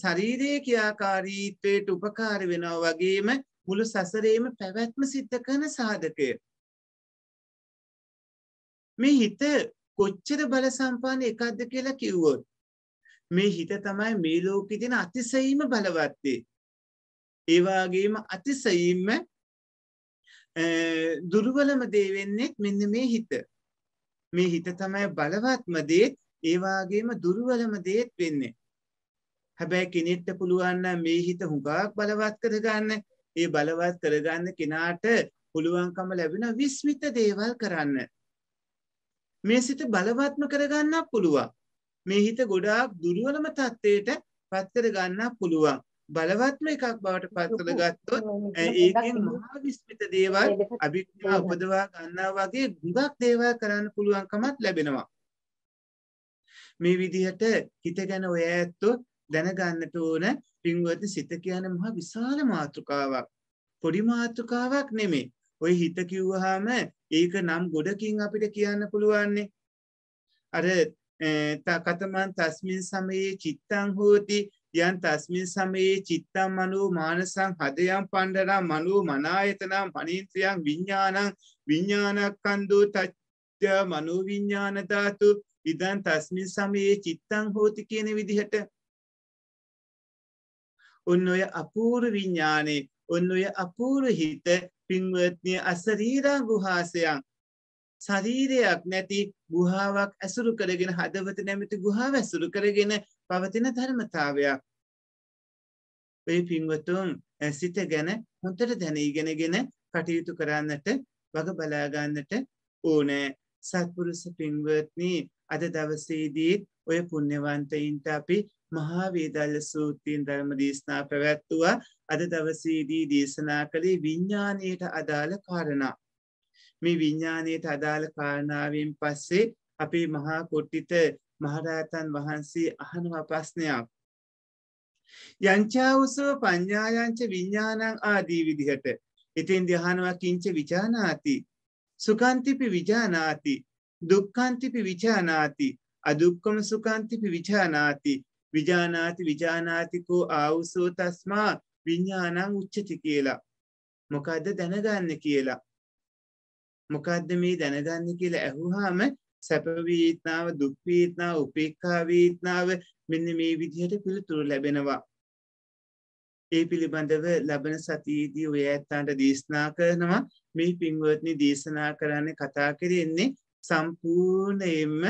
S1: ශරීරය ක්‍රියාකාරීත්වයට උපකාර වෙනවා වගේම මුළු සසරේම පැවැත්ම සිද්ධ කරන සාධකය. මේ හිත කොච්චර බල සම්පාන එකක්ද කියලා කිව්වොත්. මේ හිත තමයි මේ ලෝකෙ දෙන අතිසයීම බලවත්තේ. ඒවාගේම අතිසයීම දුරුවලම දේ වෙන්නේත් මෙන්න මේ හිත. මේ හිත තමයි බලවත්ම දේත් ඒවාගේම දුරුවලම දේත් වෙන්නේ. හැබැයි කෙනෙක්ට පුළුවන් මේ හිත හුඟක් බලවත් කරගන්න ඒ බලවත් කරගන්න කෙනාට පුළුවන්කම ලැබෙන විස්මිත දේවල් කරන්න. මේ සිත බලවත්ම කරගන්නක් පුළුවන්. මේ හිත ගොඩාක් දුරුවලම තත්ත්වයට පත්තර ගන්නක් පුළුවන්. බලවත්ම එකක් බවට පත්තර ගත්තොත් ඒකෙන් මහා විස්මිත දේවල් අභිඥා උපදවා ගන්නා වගේ ගුණක් දේවල් කරන්න පුළුවන්කමත් ලැබෙනවා. මේ විදිහට හිත ගැන ඔය ඇත්තෝ දැනගන්නට ඕන පින්වති සිත කියන මහා විශාල මාතෘකාවක් පොඩි මාතෘකාවක් නෙමේ ඔය හිත කිව්වහාම ඒක නම් ගොඩකින් අපිට කියන්න පුළුවන්නේ අර කතමන් තස්මින් සමයේ චිත්තං හෝති යන් තස්මින් සමයේ චිත්තම් මනූ මානසං හදයම් පණ්ඩරම් මනූ මනායතනම් පනීත්‍රයන් විඤ්ඥානං විඤ්ඥානක්කන්දු තච්්‍ය මනු විඤ්ඥානධාතු ඉදන් තස්මින් සමයේ චිත්තං හෝති කියන විදිහට ඔන්න ඔය අපූරු විඤ්ඥානයේ ඔන්න ඔය අපූරු හිත පින්වත්නය අසරීරා ගුහාසයන් ශරීරයක් නැති ගුහාාවක් ඇසුරු කරගෙන හදවත නැමති ගුහා ඇසුරු කරගෙන පවතින ධර්මතාවයක්. ඔය පින්වතුන් ඇසිත ගැන හොන්තට දැන ඉගෙනගෙන කටයුතු කරන්නට වග බලාගන්නට ඕනෑ සත්පුරුස පින්වත්නී අද දවසේදී ඔය පුුණ්‍යවන්තයින්ට අපි මහා වේදල්ල සූතින් ධර්ම දේශනා පැවැත්තුවා අද දවසේදී දේශනා කළේ විඤ්ඥානයට අදාළ කාරණා. මේ විඤ්ඥානයට අදාළ කාරණාවෙන් පස්සේ අපේ මහා කොට්ටිත මහරාතන් වහන්සේ අහනවා ප්‍රශ්නයක්. යංචාවසව පඤ්ඥායංච විඤ්ඥානං ආදී විදිහට එතින් දිහනවා කිංච විජානාති සුකන්තිපි විජානාති දුක්කන්තිපි විජානාති අදුක්කම සුකන්තිපි විජානාති විජානාති විජානාතිකෝ ආවුසෝ තස්මා විඤ්ඥානං උච්චති කියලා. මොකක්ද දැනගන්න කියලා. මොකක්ද මේ දැනගන්න කියලා ඇහුහාම සැපවීත්නාව දුක්වීත්නාව උපේක්කාවීත්නාව මෙන්න මේ විදිහට පිළිතුරු ලැබෙනවා. ඒ පිළිබඳව ලබන සතියේදී ඔය ඇත්තාන්ට දේශනා කරනවා මේ පින්වත්නි දේශනා කරන්න කතා කරෙන්නේ සම්පූර්ණයෙන්ම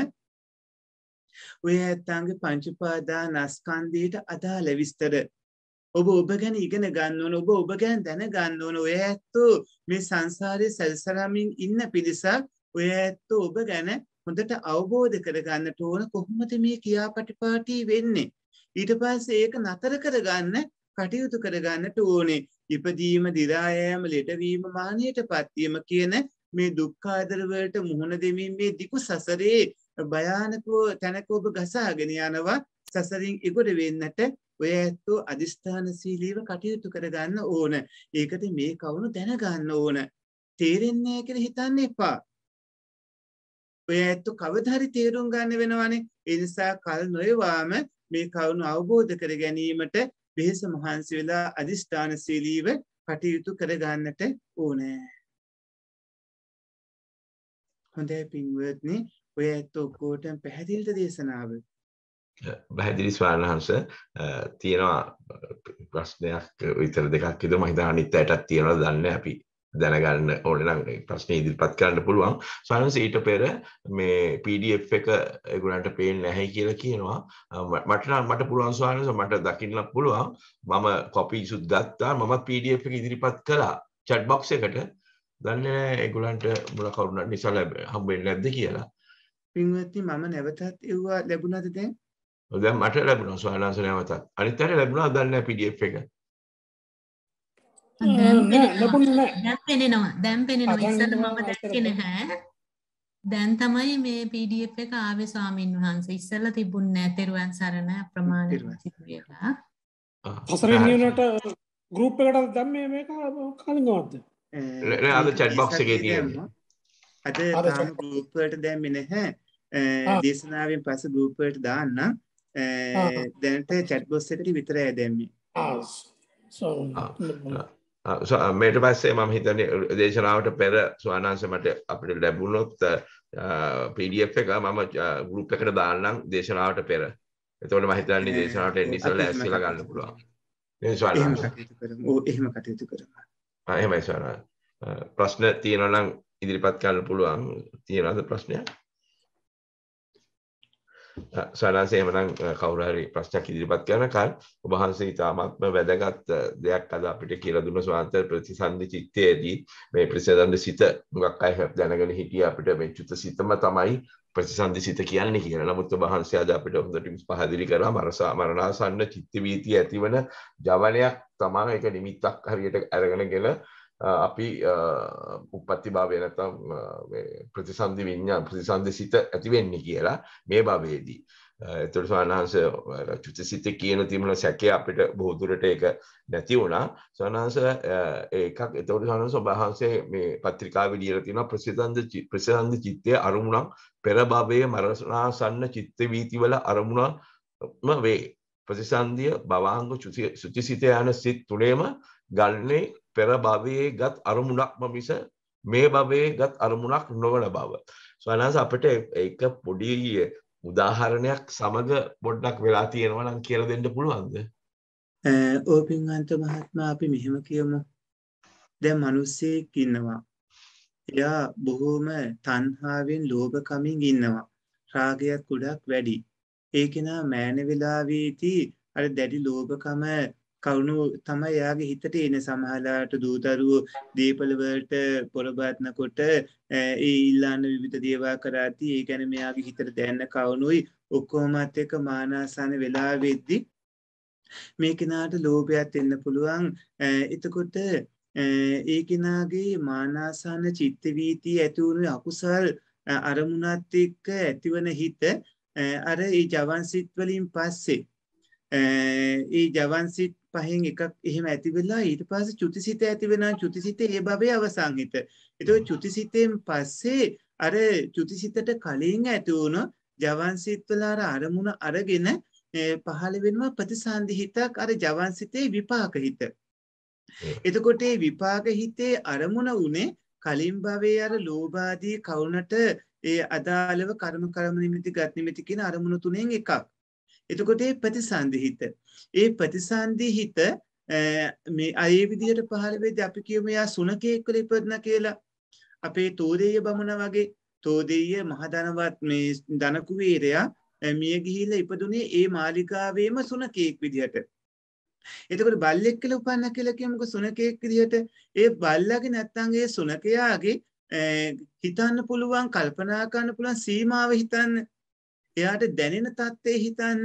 S1: ඔය ඇත්තන්ගේ පංචුපාදා නස්කන්දීට අදාළ විස්තර ඔබ ඔබ ගැන ඉගෙන ගන්නවන ඔබ ඔබ ගැන් දැන ගන්නවන ඔය ඇත්තෝ මේ සංසාරය සැල්සරමින් ඉන්න පිරිසක් ඔය ඇත්තෝ ඔබ ගැන හොඳට අවබෝධ කරගන්නට ඕන කොහොමද මේ කියාපටිපාටී වෙන්නේ. ඊට පස්ස ඒක නතර කරගන්න කටයුතු කරගන්නට ඕනේ ඉපදීම දිරායෑම ලෙටවීම මානයට පත්වීම කියන මේ දුක්කාදරවලට මුහුණ දෙමින් මේ දිකු සසරේ භයානකෝ තැනකෝබ ගසාගෙන යනවා සසරින් ඉගොඩ වෙන්නට ඔය ඇත්තෝ අධිෂ්ඨාන සීලීව කටයුතු කරගන්න ඕන. ඒකට මේ කවුණු දැනගන්න ඕන. තේරෙන්නේ කියලා හිතන්න එපා. ඔය ඇත්තු කවදහරි තේරුම් ගන්න වෙනවනේ. ඒ නිසා කල් නොයවාම මේ කවුණු අවබෝධ කර ගැනීමට බෙහෙස මහන්සි වෙලා අධිෂ්ඨාන සීලීව කටයුතු කරගන්නට ඕනෑ. හොඳයි පින්වත්නි ඔය ඇත්ත ඔක්කෝටම පැහැදිලිට දේශනාව
S2: පැහැදිලි ස්වාණහන්ස තියෙනවා ප්‍රශ්නයක් විතර දෙකක් කිද මහිතා අනිත් අයටත් තියෙනවා දන්න අපි දැනගන්න ඕන නම් ප්‍රශ්න ඉදිරිපත් කරන්න පුළුවන් සනස ඊට පෙර මේ PDF එක ඒගොල්ලන්ට පේන්නේ නැහැ කියලා කියනවා මට නම් මට පුළුවන් සනස මට දකින්න පුළුවන් මම කොපි සුත් ගත්තා මම PDF එක ඉදිරිපත් කළා chat box එකට දන්නේ නැහැ ඒගොල්ලන්ට මොන කරුණක් නිසා හම්බෙන්නේ නැද්ද කියලා
S1: පින්වත්නි මම නැවතත් එව්වා ලැබුණාද දැන්?
S2: දැන් මට ලැබුණා ස්වාමීන් නැවතත්. අනිත් අයට ලැබුණා දන්නේ නැහැ PDF එක.
S3: දැන් පෙනෙනවා. දැන් පෙනෙනවා. ඉස්සර මම දැක්කේ නැහැ. දැන් තමයි මේ PDF එක ආවේ ස්වාමින් වහන්සේ. ඉස්සෙල්ලා තිබුණේ නැහැ. තෙරුවන් සරණ අප්‍රමාණ සිතුවිලා.
S1: හසරින් නියුනට
S3: ගෲප් එකට දැම්මේ
S1: මේක කලින්වත්ද? නෑ අද chat box එකේ තියෙනවා. අද තාම ගෲප් වලට දැම්මේ නැහැ. දේශනාවෙන් පස ගූපට දාන්න දැනට චැට්බොස්සකට විතර ඇදැම්මේ
S2: මේට පස්සේ මම හිතන දේශනාවට පෙර ස්වානාන්සමට අපට ලැබුණොත් පඩF එක මම ගරුප් එකට දාන්නම් දේශනාවට පෙර එතවට මහිතන්නේ දේශනාවට නිසල් ඇසල ගන්න
S1: පුළුවන් එහෙම කටයුතු
S2: කරවා එහෙමයි ස්වාන ප්‍රශ්න තියෙනනම් ඉදිරිපත් කරන්න පුළුවන් තියෙනද ප්‍රශ්නයක් සනාසේ මනං කවුරහරි ප්‍රශ්නයක් ඉදිරිපත් කරන කල් ඔබහන්සේ ඉතාමත්ම වැදගත් දෙයක් අද අපිට කියල දුන්න ස්වාන්ත ප්‍රතිසන්ධි චිත්තයේදී මේ ප්‍රසදන්ද සිත මුගක් අයි හැප් දැනගෙන හිටිය අපිට මෙච්චුත සිතම තමයි ප්‍රතිසන්ධි සිත කියන්නේ කියන නමුත් වහන්සේ අද අපිට හොඳටම පහදිලි කරා මරසා මරණාසන්න චිත්තවීතිය ඇතිවන ජවනයක් තමා එක නිමිත්තක් හරියට අරගෙන ගෙන අපි උපත්ති භාවය නැතම් ප්‍රතිසන්ධි විඤ්ඥා ප්‍රතිසන්ධ සිත ඇතිවෙන්නේ කියලා මේ භවයේදී. එතුට සවන්හන්ස චුත සිත කියන තිබුණ සැකය අපිට බෝදුරට එක නැති වුණා සවහන්ස ඒකක් එතවට සන සොභහන්සේ මේ පත්‍රිකා විඩියර තින ප්‍රසිතන්ද ප්‍රසිතන්ද චිත්තය අරමුණක් පෙරභවය මරසනාසන්න චිත්ත වීතිවල අරමුණම වේ. ප්‍රතිසන්ධිය බවාංග සුතිසිත යන සිත් තුළේම ගල්න්නේ පෙර භවයේ ගත් අරමුණක්ම මිස මේ භවයේ ගත් අරමුණක් නොවන බව. ස්වනස අපට එක පොඩි උදාහරණයක් සමග පොඩ්ඩක් වෙලා තියෙනවා නම් කියලා දෙන්න පුළුවන්ද?
S1: ඕ පින්වන්ත මහත්මයා අපි මෙහෙම කියමු. දැන් මිනිස්සෙක් ඉන්නවා. එයා බොහෝම තණ්හාවෙන් ලෝභකමින් ඉන්නවා. රාගයත් ගොඩක් වැඩි. ඒ කෙනා මෑන වෙලාවේදී අර දැඩි ලෝභකම කවුණු තමයි එයාගේ හිතට එන සමහලාට දූතරුව දේපලවලට පොළබාත්නකොට ඒ ඉල්ලාන්න විවිධ දේවා කරාති ඒ ගැන මෙයාගේ හිතට දැන්න කවුණුයි ඔක්කෝමත් එක මානාසාන වෙලා වෙද්දි මේ කෙනාට ලෝභයක් එන්න පුළුවන් එතකොට ඒ කෙනාගේ මානාසාන චිත්තවීතිී ඇතිවුණු අකුසල් අරමුණත් එක්ක ඇතිවන හිත අර ඒ ජවන්සිත්වලින් පස්සේ Eh, ඒ ජවන්සිත් පහෙන් එකක් එහෙම ඇතිවෙලා ඊට පස්ස චුතිසිත ඇතිවෙන චුතිසිතේ ඒ භවය අවසංහිත. එතුව චුතිසිතයෙන් පස්සේ අර චුතිසිතට කලින් ඇතිවුණු ජවන්සිත්වලාර අරමුණ අරගෙන පහළ වෙනවා ප්‍රතිසන්ධිහිතක් අර ජවන්සිතේ විපාකහිත. එතකොට ඒ විපාක හිතේ අරමුණ වනේ කලින් භවේ අර ලෝබාදී කවුනට ඒ අදාළව කර්ම කරම නිමිති ගත් නිමිති කියෙන අරමුණ තුනෙන් එකක්. එතකොට ඒ ප්‍රතිසන්දිහිත. ඒ ප්‍රතිසන්දිහිත මේ අයේ විදිහට පහළ වෙද්දී අපි කියමු යා සුනකයෙක් වල ඉපදුණා කියලා. අපේ තෝදේය බමුණ වගේ තෝදේය මහදනවත් මේ ධන කුවේරයා මිය ගිහිල්ලා ඉපදුනේ ඒ මාලිකාවේම සුනකයෙක් විදිහට. එතකොට බල්ලෙක් කියලා උපන්න කියලා කියමුකෝ සුනකයෙක් විදිහට. ඒ බල්ලාගේ නැත්තම් ඒ සුනකයාගේ හිතන්න පුළුවන් කල්පනා කරන්න පුළුවන් සීමාව හිතන්න එයාට දැනෙන தත්ත්වේ හිතන්න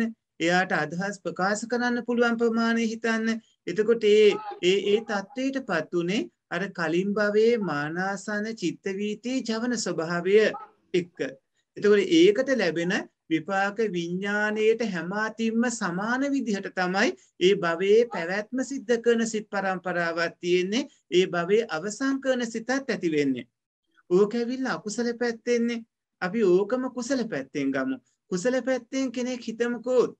S1: එයාට අදහස් ප්‍රකාශ කරන්න පුළුවන් ප්‍රමාණය හිතන්න එතකොට ඒ ඒ ඒ தත්ත්වයටපත් උනේ අර කලින් භවයේ මානාසන චිත්ත වීති ජවන ස්වභාවය එක්ක එතකොට ඒකට ලැබෙන විපාක විඤ්ඥානයට හැමාතින්ම සමාන විදිහට තමයි ඒ භවයේ පැවැත්ම සිද්ධ කරන සිත් පරම්පරාවත් තියෙන්නේ ඒ භවේ අවසංකරන සිතත් ඇතිවෙන්නේ. ඕකැවිල්ල අකුසල පැත්තෙන්නේ අපි ඕකම කුසල පැත්තෙන් ගමු කුසල පැත්තෙන් කෙනෙක් හිතමකෝ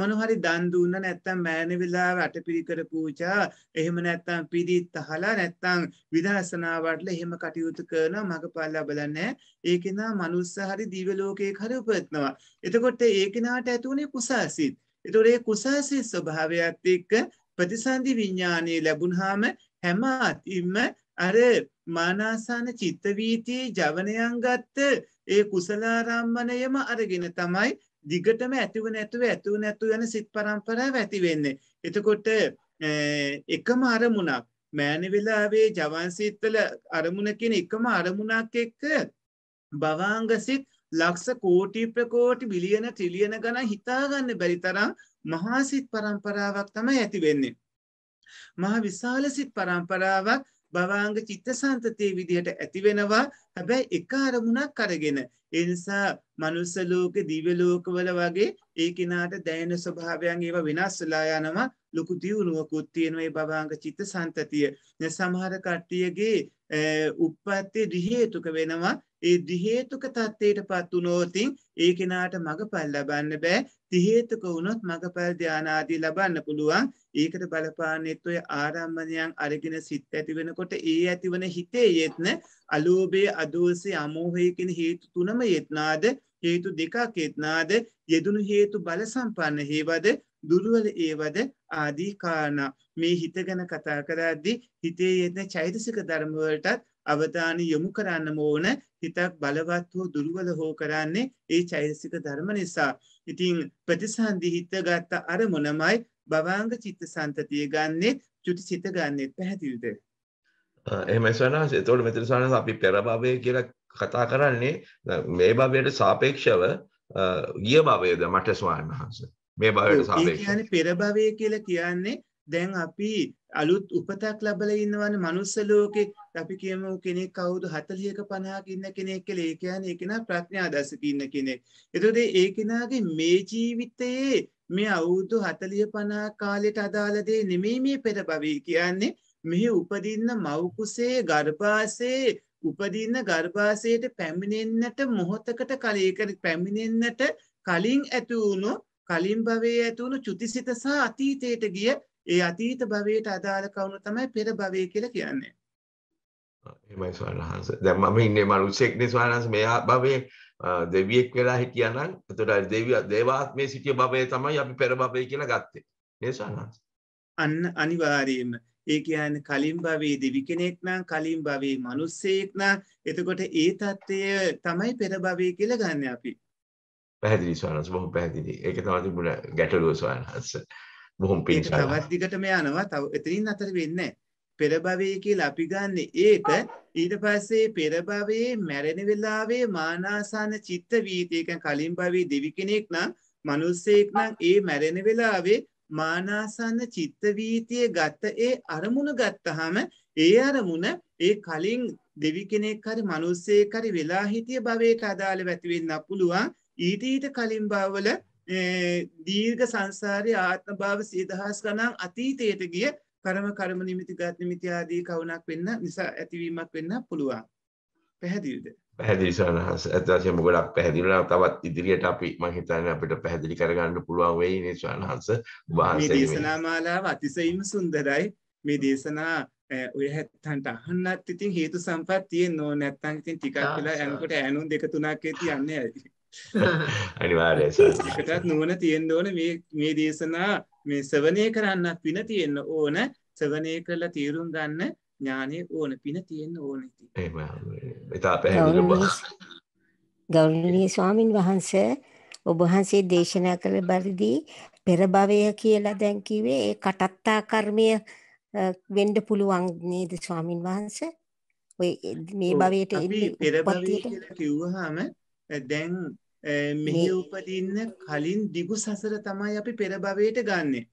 S1: මොනහරි දන්දුන්න නැත්තම් මෑන වෙලා වැට පිරිකර පූචා එහෙම නැත්තම් පිදිත් අහලා නැත්තං විදරසනාවටල එහෙම කටයුතු කරන මඟ පල්ලා බලනෑ ඒකෙනා මනුස්ස හරි දීවලෝකයේ හර උපත්නවා. එතකොට ඒකෙනාට ඇතුනේ කුසාසිත්. එතුරේ කුසාසිත් ස්වභාවයක්ත් එක්ක ප්‍රතිසන්ධි විඤ්ඥානයේ ලැබුණහාම හැමත් ඉම්ම අර මානාසාන චිත්තවීතියේ ජවනයන් ගත්ත ඒ කුසලාරම්මණයම අරගෙන තමයි දිගටම ඇතිව නැතුව ඇතුව නැතු යන සිත් පරම්පරාව ඇති වෙන්නේ. එතකොට එකම අරමුණක් මෑනවෙලාවේ ජවන්සිත්වල අරමුණ කියන එකම අරමුණක් එක්ක බවාංගසිත් ලක්ෂ කෝටි ප්‍රකෝටි බිලියන ට්‍රිලියන ගණන් හිතාගන්න බැරි තරම් මහා සිත් පරම්පරාවක් තමයි ඇති වෙන්නේ. මහා විශාල සිත් පරම්පරාවක් භවාංග චිත්තසංතතිය විදිහට ඇති වෙනවා හැබැයි එක අරමුණක් අරගෙන ඒ නිසා මනුස්ස ලෝක දිව්‍ය ලෝකවල වගේ ඒ කිනාට දැනෙන ස්වභාවයන් ඒවා වෙනස් වෙලා යනවා ලොකු දියුණුවකුත් තියෙනවා මේ භවාංග චිත්තසංතතිය. සමහර කට්ටියගේ උප්පත්ති දිහේතුක වෙනවා ඒ දිහේතුක තත්ත්වයට පත් වුණෝතින් ඒ කෙනාට මඟපල් ලබන්න බෑ තිහේතුක වුණොත් මඟපල් ධ්‍යානාදී ලබන්න පුළුවන් ඒකට බලපාන්නෙත් ඔය ආරම්භණයන් අරගෙන සිත් ඇතිවෙනකොට ඒ ඇතිවන හිතේ යෙත්න අලෝභය අදෝසේ අමෝහයකෙන හේතු තුනම යෙත්නාද හේතු දෙකක් යෙත්නාද යෙදුණු හේතු බල සම්පන්න හේවද දුරුවල ඒවද ආදී කාරණ මේ හිතගැන කතා කරද්දි හිතේ යෙත්න චෛතසික ධර්මවලටත් අවධානය යොමු කරන්නම ඕන හිතක් බලවත් හෝ දුරුවල හෝ කරන්නේ ඒ චෛතසික ධර්ම නිසා. ඉතිං ප්‍රතිසන්ධි හිත ගත්ත අර මොනමයි බවාංග චිත්ත සන්තතිය ගන්නෙත් චුති සිත ගන්නෙත් පැහැතිවිද.
S2: එමස්වනස් එතෝට මෙතරසාන අපි පෙරභාවය කියලා කතා කරන්නේ මේ භවයට සාපේක්ෂව ගිය භවයද මට ස්වාන් වහන්ස. මේ භවයට සාපේක්ෂ
S1: පෙරභවය කියලා කියන්නේ දැන් අපි අලුත් උපතක් ලබල ඉන්නවන මනුස්ස ලෝකෙ අපි කියම කෙනෙක් කවුදු හතලියක පණහක් ඉන්න කෙනෙක් කළ ඒකයන් ඒකෙන ප්‍රඥා දසක ඉන්න කෙනෙක්. එතුදේ ඒකෙනගේ මේ ජීවිතයේ මේ අවුදු හතලිය පනා කාලෙට අදාලදේ නෙමේ මේ පෙර බවී කියන්නේ මෙහි උපදින්න මවකුසේ ගර්භාසේ උපදින්න ගර්භාසයට පැමිණෙන්න්නට මොහොතකට කලේකර පැමිණෙන්න්නට කලින් ඇතුවුණු කලින් භවේ ඇතුවුණු චුතිසිත සහ අතීතයට ගිය ඒ අතීත භවයට අදාළ කවුණු තමයි පෙර භවය කියලා කියන්නේ.
S2: එහෙමයි ස්වාමීන් දැන් මම ඉන්නේ මනුස්සෙක් නේ ස්වාමීන් මෙයා භවයේ දෙවියෙක් වෙලා හිටියානම් එතකොට දෙවිය දේවාත්මයේ සිටිය භවය තමයි අපි පෙර භවය කියලා ගත්තේ. නේද ස්වාමීන්
S1: අන්න අනිවාර්යයෙන්ම ඒ කියන්නේ කලින් භවයේ දෙවි කෙනෙක් නම් කලින් භවයේ මිනිස්සෙක් නම් එතකොට ඒ தත්ත්වය තමයි පෙර භවය කියලා ගන්න අපි.
S2: පැහැදිලි ස්වාමීන් වහන්සේ බොහොම පැහැදිලි. ඒක තමයි තිබුණ ගැටලුව ස්වාමීන් වහන්සේ. බොහොම පිං තවත්
S1: දිගටම යනවා තව එතනින් අතර වෙන්නේ පෙර භවයේ කියලා අපි ගන්න ඒක ඊට පස්සේ පෙර භවයේ මැරෙන වෙලාවේ මානාසන චිත්ත වීති කියන්නේ කලින් භවයේ දෙවි කෙනෙක් නම් මිනිස්සෙක් නම් ඒ මැරෙන වෙලාවේ මානාසන්න චිත්ත වීතිය ගත ඒ අරමුණ ගත්තහම ඒ අරමුණ ඒ කලින් දෙවි කෙනෙක් හරි මිනිස්සෙක් හරි වෙලා හිටිය භවයට අදාළ වැති වෙන්න පුළුවන් ඊට ඊට කලින් භවවල දීර්ග සංසාරය ආත්ම භාව සීදහස් ගනන් අතීතයට ගිය කරම කරම නිමිති ගත් නිමිතියාදී කවුනක් වෙන්න නිසා ඇතිවීමක් වෙන්න පුළුවන් පැහැදිල්ද
S2: පැහදිසාහස ඇතශම ගොඩක් පැහදිලා තවත් ඉදිරියට අපි මහිතන අපට පැහදිලි කරගන්න පුළුවන් වෙයි නිශාන්හන්ස දේශනා
S1: මාලාව අතිසයිම සුන්දරයි මේ දේශනා ඔය හැත්තන්ට අහන්නත් ඉතින් හේතු සම්පත් තියෙන් නෝ නැත්තන් ඉතින් ටිකක් වෙලා යනකොට ඇනුන් දෙක තුනක් ඇති යන්නේ ඇති අනිවාර්යයි සාස්ත්‍රිකටත් නුවණ තියෙන්න ඕන මේ මේ දේශනා මේ ශ්‍රවණය කරන්නත් පින තියෙන්න ඕන ශ්‍රවණය කරලා තීරුම් ගන්න ඥානෙ ඕන පින තියෙන්න ඕන ඉතින් එහෙම ඉතා පැහැදිලිව
S3: ගෞරවනීය ස්වාමින් වහන්සේ ඔබ වහන්සේ දේශනා කළ බරිදි පෙර භවය කියලා දැන් කිව්වේ ඒ කටත්තා කර්මය වෙන්න පුළුවන් නේද ස්වාමින් වහන්සේ ඔය මේ භවයට
S1: පෙර භවය කියලා කිව්වහම Eh, දැන් eh, මෙහි උපදින්න කලින් දිගු සසර තමයි අපි පෙරභවයට ගන්නේ.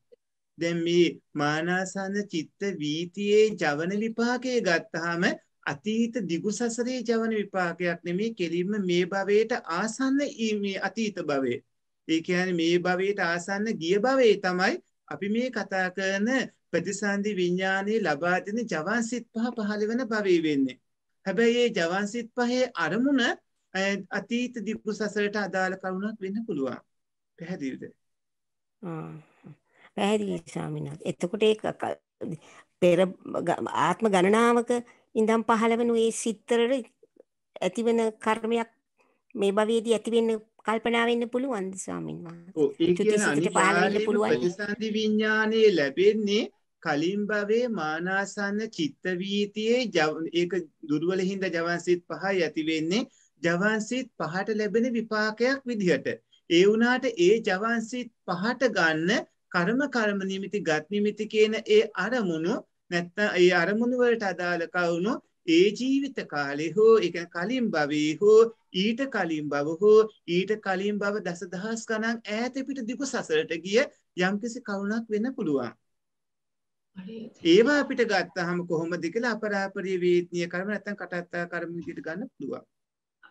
S1: දැන් මේ මානාසන්න චිත්ත වීතියේ ජවන විපාකය ගත්තාම අතීත දිගු සසරේ ජවන විපාකයක් නෙමේ කෙලින්ම මේ භවයට ආසන්න මේ අතීත භවයේ. ඒ කියන්නේ මේ භවයට ආසන්න ගිය භවයේ තමයි අපි මේ කතා කරන ප්‍රතිසන්දි විඥානයේ ලබා දෙන ජවන්සිත පහ පහළ වෙන භවයේ වෙන්නේ. හැබැයි මේ ජවන්සිත පහේ අරමුණ අතීත දිගු සසරට අදාළ කරුණක් වෙන්න පුළුවන් පැහැදිවිද
S3: පැහැදිලි ස්වාමිනාත් එතකොට ඒ පෙර ආත්ම ගණනාවක ඉඳම් පහළ වෙන ඒ සිත්තරට ඇතිවෙන කර්මයක් මේ භවයේදී ඇතිවෙන්න කල්පනා වෙන්න පුළුවන් ස්වාමීන් වහන්සේ.
S1: විඥානයේ ලැබෙන්නේ කලින් භවයේ මානාසන්න චිත්ත වීතියේ ඒක දුර්වල හින්දා ජවන්සිත පහයි ඇති වෙන්නේ ජවන් සීට් පහට ලැබෙන විපාකයක් විදිහට. ඒ වුණාට ඒ ජවන් සීට් පහට ගන්න කර්ම කර්ම නිමිති ගත් නිමිති කියන ඒ අරමුණු නැත්නම් ඒ අරමුණු වලට අදාළ කවුණු ඒ ජීවිත කාලේ හෝ ඒක කලින් භවයේ හෝ ඊට කලින් භව හෝ ඊට කලින් භව දසදහස් ගණන් ඈත පිට දිගු සසරට ගිය යම්කිසි කවුණක් වෙන්න පුළුවන්. ඒවා අපිට ගත්තහම කොහොමද කියලා අපරාපරිය වේත්නීය කර්ම නැත්නම් කටත්තා කර්ම විදිහට ගන්න පුළුවන්.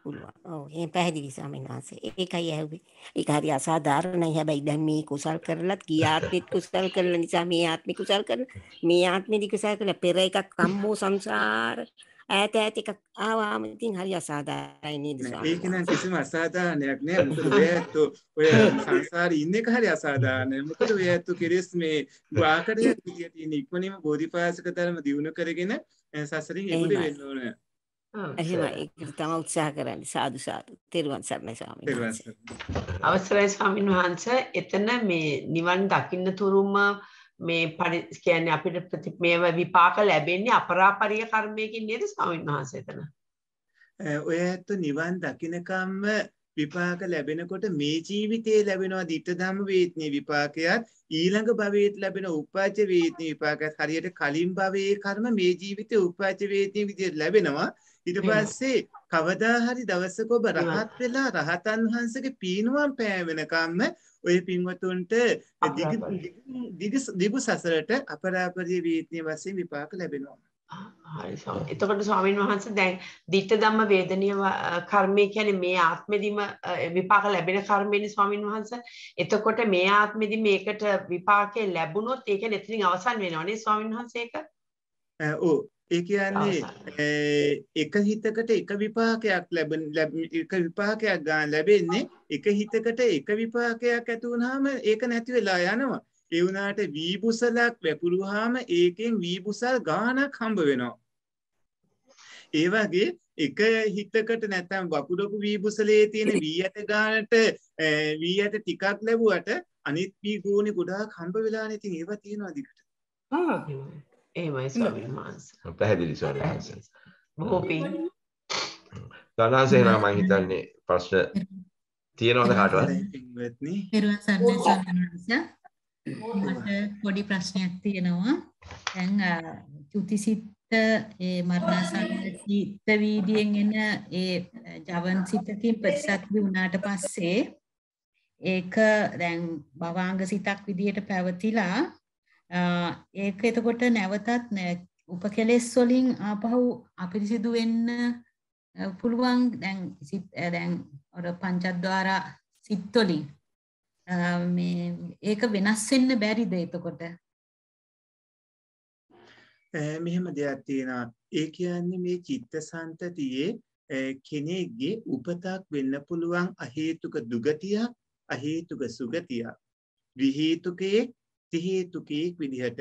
S3: පුළුවන්. ඔව්. ඒ පැහැදිලි ස්වාමීන් වහන්සේ. ඒකයි ඇහුවේ. ඒක හරි අසාධාරණයි. හැබැයි දැන් මේ කුසල් කරලත් ගිය ආත්මෙත් කුසල් කරලා නිසා මේ ආත්මෙ කුසල් කරලා මේ ආත්මෙදි කුසල් කරලා පෙර එකක් අම්මෝ සංසාර ඈත ඈත එකක් ආවාම ඉතින් හරි
S1: අසාධාරණයි නේද ස්වාමීන් ඒක නම් කිසිම අසාධාරණයක් නෑ. මොකද ඔය ඇත්තෝ ඔය සංසාරේ ඉන්න එක හරි අසාධාරණයි. මොකද ඔය ඇත්තෝ කෙරෙස් මේ වාකඩයක් විදියට ඉන්නේ ඉක්මනින්ම බෝධිපාසක ධර්ම දිනු කරගෙන සසරින් එමුද වෙන්න ඕනේ. එහෙමයි ඒක තමයි
S3: උත්සාහ කරන්නේ සාදු සාදු තෙරුවන් සරණයි ස්වාමීන් වහන්සේ
S4: අවසරයි ස්වාමීන් වහන්සේ එතන මේ නිවන් දකින්න තුරුම මේ කියන්නේ අපිට ප්‍රති මේව විපාක ලැබෙන්නේ අපරාපරිය කර්මයකින් නේද ස්වාමීන් වහන්සේ එතන
S1: ඔය ඇත්ත නිවන් දකින්නකම්ම විපාක ලැබෙනකොට මේ ජීවිතයේ ලැබෙනවා ditta ධම්ම වේත්නී විපාකයත් ඊළඟ භවයේත් ලැබෙන උපාච්‍ය වේත්නී විපාකයත් හරියට කලින් භවයේ කර්ම මේ ජීවිතේ උපාච්‍ය වේත්නී විදිහට ලැබෙනවා ඊට පස්සේ කවදා හරි දවසක ඔබ රහත් වෙලා රහතන් වහන්සේගේ පීනුවම් පෑ වෙනකම්ම ඔය පින්වතුන්ට දිගු සසරට අපරාපරී වීත්‍ය වශයෙන් විපාක ලැබෙනවා. හරි ස්වාමී. එතකොට ස්වාමින් වහන්සේ දැන් ditta ධම්ම වේදනීය
S4: කර්මය කියන්නේ මේ ආත්මෙදිම විපාක ලැබෙන කර්මයනේ ස්වාමින් වහන්සේ. එතකොට මේ ආත්මෙදි මේකට විපාකේ ලැබුණොත් ඒක නෙතරින් අවසන් වෙනවනේ ස්වාමින් වහන්සේ ඒක.
S1: ඔව් ඒ කියන්නේ එක හිතකට එක විපාකයක් ලැබෙන එක විපාකයක් ගන්න ලැබෙන්නේ එක හිතකට එක විපාකයක් ඇති වුනහම ඒක නැති වෙලා යනවා. ඒ වුණාට වීබුසලක් වැපුරුවාම ඒකෙන් වීබුසල් ගාණක් හම්බ වෙනවා. ඒ වගේ එක හිතකට නැත්නම් වකුඩකු වීබුසලේ තියෙන වී ඇට ගානට වී ඇට ටිකක් ලැබුවට අනිත් වී ගෝණි ගොඩාක් හම්බ වෙලානේ. ඉතින් ඒවා තියෙනවා දිකට. ආ එහෙමයි ස්වාමීන් වහන්සේ.
S2: පැහැදිලි ස්වාමීන් වහන්සේ. බොහෝ පිං. ධනසේනා මම හිතන්නේ ප්‍රශ්න තියෙනවද කාටවත්?
S3: පෙරවන් සර්ණ ස්වාමීන් වහන්සේ. මට පොඩි ප්‍රශ්නයක් තියෙනවා. දැන් චුතිසිත ඒ මරණාසන්න චිත්ත වීදියෙන් එන ඒ ජවන් සිතකින් ප්‍රතිසක්ති වුණාට පස්සේ ඒක දැන් භවාංග සිතක් විදියට පැවතිලා ඒක එතකොට නැවතත් උපකෙලෙස් වලින් ආපහු අපිරිසිදු වෙන්න පුළුවන් දැන් සිත් දැන් අර පංචද්වාර සිත් වලින් මේ ඒක වෙනස් වෙන්න බැරිද එතකොට
S1: මෙහෙම දෙයක් තියෙනවා ඒ කියන්නේ මේ චිත්තසංතතියේ කෙනෙක්ගේ උපතක් වෙන්න පුළුවන් අහේතුක දුගතියක් අහේතුක සුගතියක් විහේතුකයේ තිහේතුකයෙක් විදිහට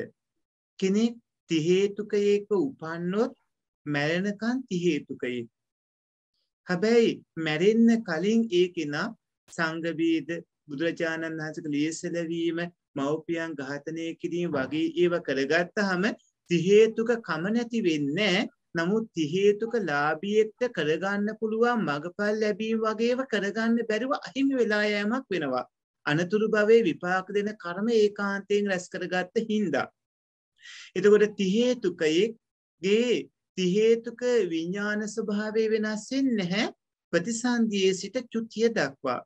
S1: කෙනෙක් තිහේතුකයෙක්ව උපන්නොත් මැරෙනකන් තිහේතුකයෙක් හැබැයි මැරෙන්න කලින් ඒ කෙනා සංගවීද බුදුරජාණන් වහන්සක ලියසලවීම මව්පියන් ඝාතනය කිරීම වගේ ඒව කරගත්ත හම තිහේතුක කම නැති වෙන්න නමුත් තිහේතුක ලාබියෙක්ට කරගන්න පුළුවන් මඟපල් ලැබීම වගේව කරගන්න බැරිව අහිමි වෙලායෑමක් වෙනවා. අනතුරු භවේ විපාක දෙන කර්ම ඒකාන්තයෙන් රැස් කරගත්ත හින්දා. එතකොට තිහේතුකයෙක්ගේ තිහේතුක විඤ්ඥාන ස්වභාවය වෙනස්සෙන් නැහැ ප්‍රතිසන්දියේ සිට චුතිය දක්වා.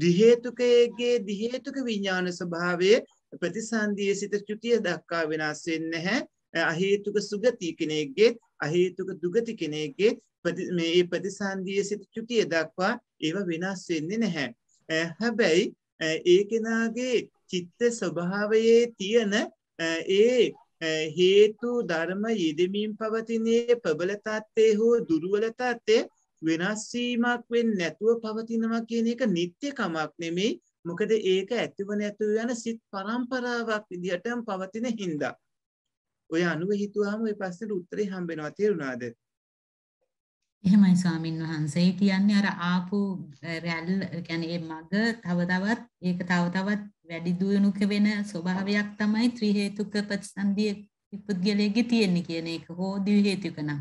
S1: දිහේතුකයේගේ දිහේතුක විඤ්ඥාන ස්වභාවය ප්‍රතිසන්දිය සිත චුතිය දක්කා වෙනස්සෙන් නැහැ අහේතුක සුගති කෙනෙක්ගේත් අහේතුක දුගති කෙනෙක්ගේ මේ ප්‍රතිසන්දිය සිත චුතිය දක්වා ඒව වෙනස් වෙන්නේ නැහැ. හැබැයි ඒ කෙනාගේ චිත්ත ස්වභාවයේ තියෙන ඒ හේතු ධර්ම යෙදමින් පවතිනයේ ප්‍රබලතත්තේ හෝ දුරුවලතත්තේ වෙනස්වීමක් වෙන් නැතුව පවතිනවා කියන එක නිත්‍යකමක් නෙමෙයි මොකද ඒක ඇතිව නැතුව යන සිත් පරම්පරාවක් විදිහටම පවතින හින්දා. ඔය අනුව හිතුවාම ඔය ප්‍රශ්නෙට උත්තරේ හම්බෙනවා තේරුණාද?
S3: එහෙමයි ස්වාමින් වහන්සේ කියන්නේ අර ආපු රැල් කියන්නේ මග තව තවත් ඒක තව තවත් වැඩි දියුණුක වෙන ස්වභාවයක් තමයි ත්‍රි හේතුක ප්‍රතිසන්දිය පුද්ගලයේ තියෙන්නේ කියන එක හෝ දි හේතුක නම්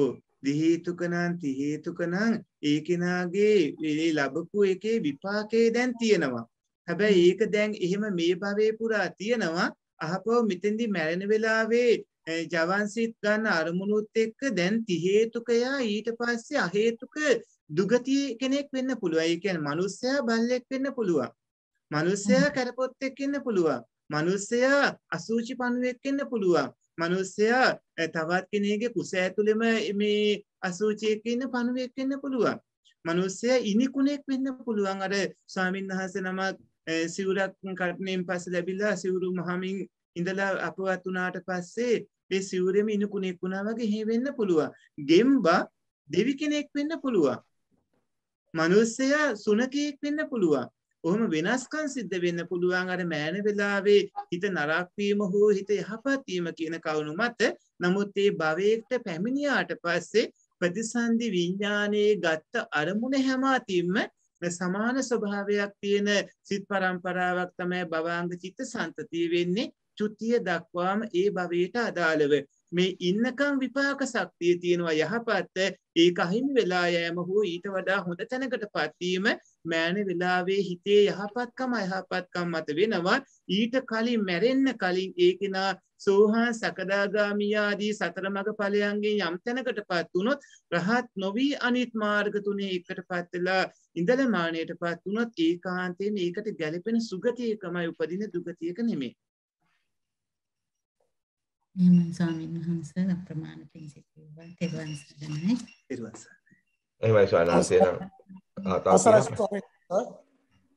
S1: ඔව් දි හේතුක නම් ති හේතුක නම් ඒ කෙනාගේ ඒ ලැබපු එකේ විපාකේ දැන් තියෙනවා හැබැයි ඒක දැන් එහෙම මේ භවයේ පුරා තියෙනවා අහපෝ මෙතෙන්දි මැරෙන වෙලාවේ ජවන්සිත් ගන්න අරමුණුත් එක්ක දැන් තිහේතුකයා ඊට පස්සේ අහේතුක දුගති කෙනෙක් වෙන්න පුළුවන්. ඒ කියන්නේ මිනිස්සයා බල්ලෙක් වෙන්න පුළුවන්. මිනිස්සයා කරපොත්තෙක් වෙන්න පුළුවන්. මිනිස්සයා අසූචි පණුවෙක් වෙන්න පුළුවන්. මිනිස්සයා තවත් කෙනෙකුගේ කුස ඇතුළෙම මේ අසූචියක ඉන්න පණුවෙක් වෙන්න පුළුවන්. මිනිස්සයා ඉනිකුණෙක් වෙන්න පුළුවන්. අර ස්වාමීන් වහන්සේ නමක් සිවුරක් කටනෙන් පස්සේ ලැබිලා සිවුරු මහමින් ඉඳලා අපවත් වුණාට පස්සේ මේ සිවුරෙම ඉනුකුණෙක් වුණා වගේ හේ වෙන්න පුළුවන්. ගෙම්බා දෙවි කෙනෙක් වෙන්න පුළුවන්. මනුස්සයා සුනකයෙක් වෙන්න පුළුවන්. ඔහොම වෙනස්කම් සිද්ධ වෙන්න පුළුවන් අර මෑන වෙලාවේ හිත නරක් වීම හෝ හිත යහපත් වීම කියන කවුණු මත නමුත් ඒ භවයකට පැමිණියාට පස්සේ ප්‍රතිසන්දි විඥානයේ ගත්ත අරමුණ හැම අතින්ම සමාන ස්වභාවයක් තියෙන සිත් පරම්පරාවක් තමයි භවාංග චිත්ත සන්තතිය වෙන්නේ චුතිය දක්වාම ඒ භවයට අදාළව මේ ඉන්නකම් විපාක සක්තිය තියෙනවා යහපත්ත ඒ අහිමි වෙලා යෑම හෝ ඊට වඩා හොඳ තැනකට පත්වීම මෑන වෙලාවේ හිතේ යහපත්කම යහපත්කම් මත වෙනවා ඊට කලින් මැරෙන්න කලින් ඒකෙනා සෝහා සකදාගාමියාදී සතර මඟ පලයන්ගේ යම් තැනකට පත්වනොත් රහත් නොවී අනිත් මාර්ගතුනේ එකට පත්වෙලා ඉඳලමානයට පත්වනොත් ඒ කාන්තයෙන් ඒකට ගැලපෙන සුගතියකමයි උපදින දුගතියක නෙමේ
S3: එහෙමයි ස්වාමීන් වහන්සේ අප්‍රමාණ පිං සිතුවා තෙරුවන් සරණයි. තෙරුවන් සරණයි.
S1: එහෙමයි
S2: ස්වාමීන් වහන්සේ නම්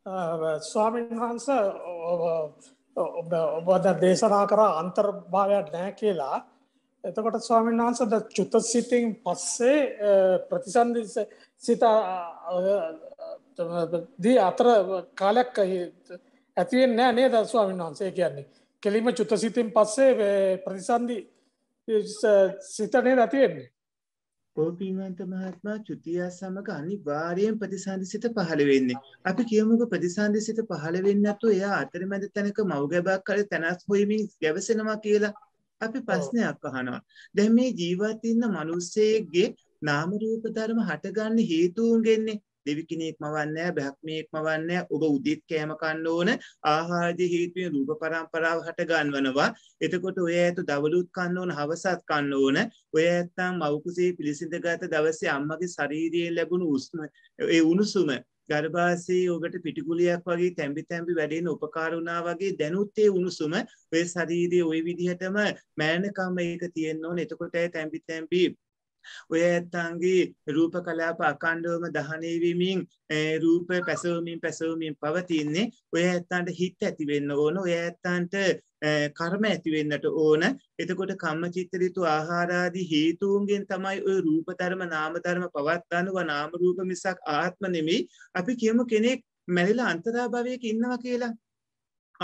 S3: ආ ස්වාමීන් වහන්සේ
S1: ඔබ ඔබ දේශනා කරා අන්තර්භාවයක් නැහැ කියලා. එතකොට ස්වාමීන් වහන්සේ ද චුතසිතින් පස්සේ ප්‍රතිසන්දි සිත දී අතර කාලයක් ඇති
S3: වෙන්නේ නැහැ නේද ස්වාමීන් වහන්සේ කියන්නේ. කෙලිම චුත්ත සිතෙන් පස්සේ ප්‍රතිසන්ධි
S1: සිතනය නැතිවෙන්නේ. පෝපීවන්ත මහත්මා චුතියා සමඟ අනිවාර්යෙන් ප්‍රතිසන්ධි සිත පහළ වෙන්නේ. අපි කියමුක ප්‍රතිසන්ධි සිත පහළ වෙන්නතු එයා අතරමැද තැනක මව්ගැබක් කල තැනස් හොයමින් ගැවසෙනවා කියලා අපි ප්‍රශ්නයක් අහනවා. දැන් මේ ජීවත් ඉන්න මිනිස්සෙගේ නාම රූප ධර්ම හටගන්න හේතුන් ගෙන්නේ දෙවි කෙනෙක් මවන්නේ නැහැ බ්‍රහ්මීෙක් මවන්නේ නැහැ ඔබ උදිත් කෑම කන්න ඕන ආහාරදී හේතුවෙන් රූප පරම්පරාව හට ගන්වනවා එතකොට ඔය ඇතු දවලුත් කන්න ඕන හවසත් කන්න ඕන ඔය ඇත්තම් මව් කුසේ පිළිසිඳගත් දවසේ අම්මගේ ශරීරයෙන් ලැබුණු උෂ්ම ඒ උණුසුම ගර්භාසයේ ඔබට පිටිකුලියක් වගේ තැම්බි තැම්බි වැඩෙන උපකාර වුණා වගේ දැනුත් ඒ උණුසුම ඔය ශරීරයේ ওই විදිහටම මෑණකම ඒක තියෙන්න ඕනේ එතකොට ඇයි තැම්බි තැම්බි ඔය ඇත්තන්ගේ රූප කලාප අකණ්ඩුවම දහනයවමින් රූප පැසවමින් පැසවමින් පවතින්නේ ඔය ඇත්තන්ට හිත් ඇතිවෙන්න ඕන ඔය ඇත්තන්ට කර්ම ඇතිවෙන්නට ඕන එතකොට කම්ම චිත්තරිතු ආහාරාදි හේතුවන්ගෙන් තමයි ඔය රූපධර්ම නාමධර්ම පවත්වන්නවා නාමරූප මිසක් ආත්ම නෙමි අපි කියමු කෙනෙක් මැරිලා අන්තරාභාවයක ඉන්නවා කියලා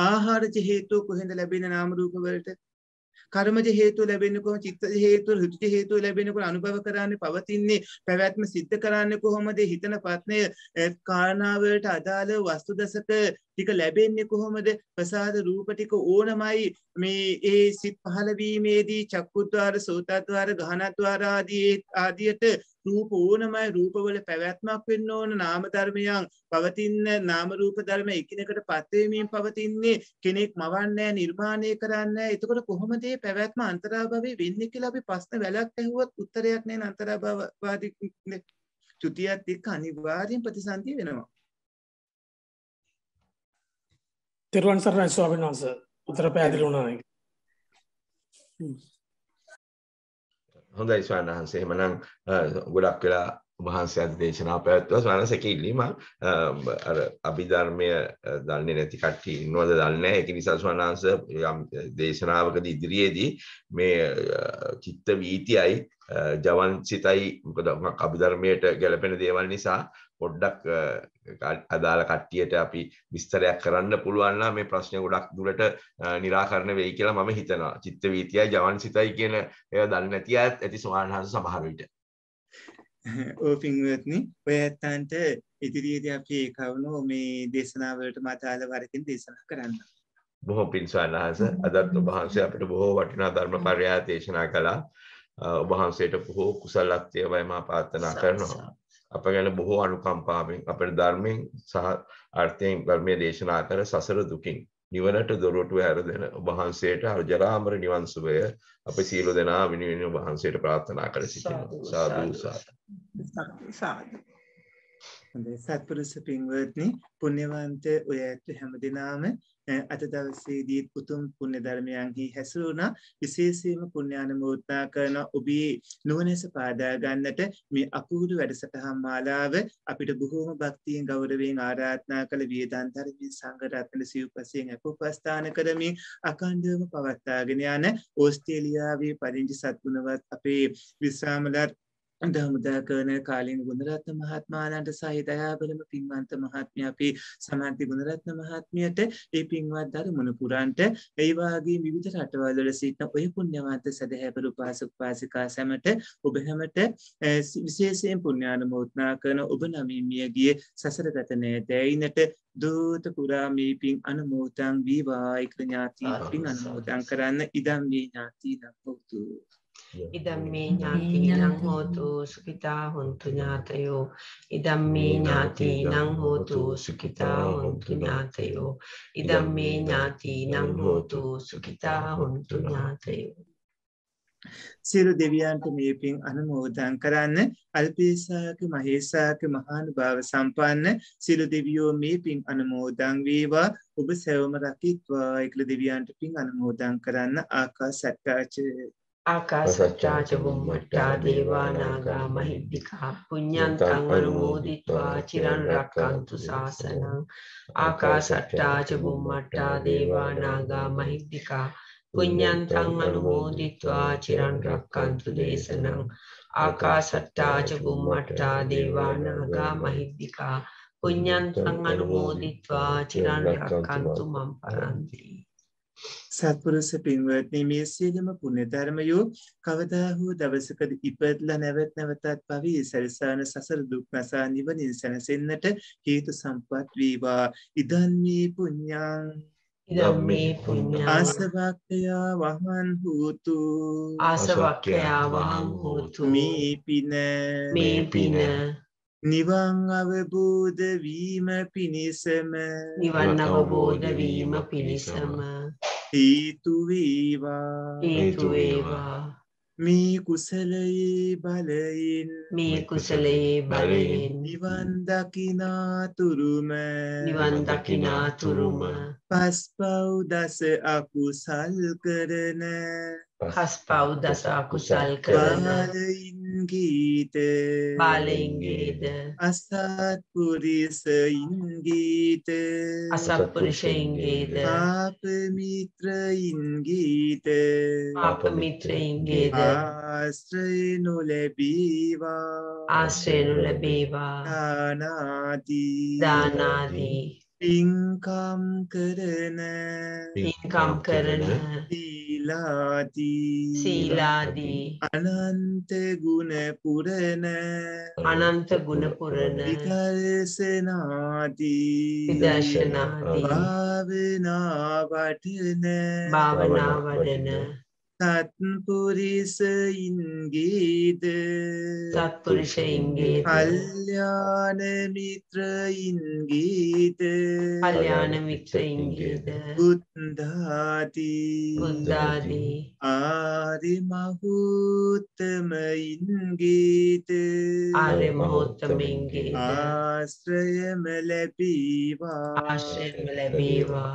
S1: ආහාරජ හේතුව කොහෙද ලැබෙන නාමරූපවලට කර්මජ හේතුව ලැබෙන්නේ කොහොමද? චිත්තජ හේතුව, ඍතුජ හේතුව ලැබෙන්නේ කොහොමද? අනුභව කරන්නේ පවතින්නේ පැවැත්ම සිද්ධ කරන්නේ කොහොමද? හිතන ප්‍රඥය කාරණාවලට අදාළ වස්තු දසක ටික ලැබෙන්නේ කොහොමද? ප්‍රසාද රූප ටික ඕනමයි මේ ඒ සිත් පහළ වීමේදී චක්කුද්්වාර, සෝතද්්වාර, ගහනද්්වාර ආදී ආදියට රූප ඕනමයි රූපවල පැවැත්මක් වෙන්න ඕන නාම ධර්මයන් පවතින නාම රූප ධර්ම එකිනෙකට පත්වෙමින් පවතින්නේ කෙනෙක් මවන්නේ නිර්මාණය කරන්නේ එතකොට කොහොමද මේ පැවැත්ම අන්තරාභවයේ වෙන්නේ කියලා අපි ප්‍රශ්න වැලක් ඇහුවත් උත්තරයක් නෑ අන්තරාභවවාදී චුතියත් එක්ක අනිවාර්යෙන් ප්‍රතිසන්දි වෙනවා. තිරුවන් සරණයි ස්වාමීන් වහන්සේ උත්තර පැහැදිලි වුණා නේද?
S2: හොඳයි ස්වාමීන් වහන්සේ එහෙමනම් ගොඩක් වෙලා වහන්සේ අද දේශනාව පැවැත්වුවා ස්වාමීන් වහන්සේ කිව්ලි මම අර අභිධර්මය දන්නේ නැති කට්ටිය ඉන්නවද දන්නේ නැහැ ඒක නිසා ස්වාමීන් වහන්සේ යම් දේශනාවකදී ඉදිරියේදී මේ චිත්ත වීතියයි ජවන්සිතයි මොකද අභිධර්මයට ගැළපෙන දේවල් නිසා පොඩ්ඩක් අදාළ කට්ටියට අපි විස්තරයක් කරන්න පුළුවන්ලා මේ ප්‍රශ්නය ගොඩක් දුරට නිරාකරණ වෙයි කියලා මම හිතනවා චිත්ත වීතියයි ජවන් සිතයි කියන එය දන්න නැති ඇත් ඇති ස්වාහන්හස සමහරවිට
S1: ඕ පින්ුවත්නි ඔය ඇත්තන්ට ඉදිරියේද අපි කවුණු මේ දේශනාවලට මතාල වරකින් දේශනා කරන්න.
S2: බොහෝ පින්සාන්හස අදත් ඔබහන්සේ අපට බොහෝ වටිනා ධර්ම පර්යා දේශනා කලා ඔබහන්සේට බොහෝ කුසල්ලක්තිය වයමා පාත්තනා කරනවා. අප ගැන බොහෝ අනුකම්පාවෙන් අපට ධර්මයෙන් සහ අර්ථයෙන් ධර්මය දේශනා කර සසර දුකින් නිවනට දොරටු ඇර දෙන වහන්සේට අර්ජරාමර නිවන්සුවය අප සීලු දෙනා විනිවිනි වහන්සේට ප්‍රාර්ථනා කර සිටින සාධූ
S1: සාධ. සත්පුරුස පින්වත්නි පුුණ්‍යවන්ත ඔය ඇත්තු හැම දෙනාම අද දවසේදී උතුම් පුණ්‍ය ධර්මයන්හි හැසිරුණා විශේෂයෙන්ම පුණ්‍යානුම උත්සා කරන ඔබේ නුවණැස පාදා ගන්නට මේ අපූර්ව වැඩසටහන් මාලාව අපිට බොහෝම භක්තියෙන් ගෞරවයෙන් ආරාධනා කළ වියදන්තරමී සංඝ රත්න සිව්පසයෙන් අපෝපස්ථාන කරමින් අඛණ්ඩවම පවත්වාගෙන යන ඕස්ට්‍රේලියාවේ පදිංචි සත්ුණවත් අපේ විශ්‍රාමලත් අද හමුදා කරන කාලින් ගුණරත්න මහත්මාලන්ට සහි දයාබලම පින්වන්ත මහත්මිය අපි සමන්ති ගුණරත්න මහත්මියට ඒ පින්වත් දරුමුණ පුරන්ට ඒ වාගේ විවිධ රටවල් වල සිටින ඔය පුණ්‍යවන්ත සදහැපරු පාසක පාසිකා සැමට ඔබ හැමට විශේෂයෙන් පුණ්‍යානුමෝදනා කරන ඔබ නමින් මිය ගිය සසර ගත නැදැයිනට දූත පුරා මේ පින් අනුමෝදන් වේවා ඥාති පින් අනුමෝදන් කරන්න ඉදම් මේ ඥාති නම් හොතු ඉදම්මේ ඥාතිීනං
S4: හෝතු සුකිතා හොන්තු ඥාතයෝ ඉදම්මේ ඥාතිීනං හෝතු සුකිතා හොන්තු ඥාතයෝ ඉදම්මේ ඥාතිීනං හෝතු සුකිතා හොන්තු ඥාතයෝ
S1: සිරු දෙවියන්ට මේ පින් අනුමෝදන් කරන්න අල්පේසාක මහේසාක මහානුභාව සම්පන්න සිරු දෙවියෝ මේ පින් අනුමෝදන් වේවා ඔබ සැවම රකිත්වා එකල දෙවියන්ට පින් අනුමෝදන් කරන්න ආකා සැට්ටාච ආකාසට්ටා චුම්මට්ටා දේවා නාග
S4: මහිද්దికා පුඤ්ඤන්තං අනුමෝදිत्वा චිරන් රැක්කන්තු ශාසනං ආකාසට්ටා චුම්මට්ටා දේවා නාග මහිද්దికා පුඤ්ඤන්තං අනුමෝදිत्वा චිරන් රැක්කන්තු දේශනං ආකාසට්ටා චුම්මට්ටා දේවා නාග මහිද්దికා පුඤ්ඤන්තං අනුමෝදිत्वा චිරන් රැක්කන්තු
S1: මම් පරන්ති සත්පුරුෂ පින්වත්නි මේ සියලුම පුණ්‍ය ධර්මයෝ කවදා හෝ දවසක ඉපදලා නැවත නැවතත් පවී සැරිසාන සසර දුක් නසා නිවනින් සැනසෙන්නට හේතු සම්පත් වේවා ඉදන් මේ පුඤ්ඤං ඉදම්මේ පුඤ්ඤං ආසවක්ඛයා වහන් හූතු ආසවක්ඛයා වහන් හූතු මේ පින මේ පින නිවන් අවබෝධ වීම පිණිසම නිවන් අවබෝධ වීම පිණිසම හේතුවේවා හේතුවේවා මේ කුසලයේ බලයෙන් මේ කුසලයේ බලයෙන් නිවන් දකිනාතුරුම නිවන් දකිනාතුරුම පස් පව් දස අකුසල් කරන පස් පව් දස අකුසල් කරන බලයින්ගීත බලයින්ගේද
S4: අසත් පුරිසයින්ගීත අසත්පුරුෂයින්ගේද ආපමිත්‍රයින්ගීත ආපමිත්‍රයින්ගේද
S1: ආශ්‍රය නොලැබීවා ආශ්‍රය නොලැබේවා දානාදී දානාදී පින්කම් කරන පින්කම් කරන සීලාදී සීලාදී අනන්ත ගුණ පුරන අනන්ත ගුණ පුරන විදර්ශනාදී විදර්ශනාදී භාවනා වඩන භාවනා වඩන තත්පුරිසයින්ගේද සත්පුරුෂයින්ගේ කල්්‍යානමිත්‍රයින්ගේද අල්්‍යානමිත්‍රයින්ගේද බුද්ධාතිී හොන්දාදී ආරිමහූත්තමයින්ගේද ආරමහෝත්තමින්ගේ ආශ්‍රයම ලැබීවා ආශ්‍රයම ලැබීවා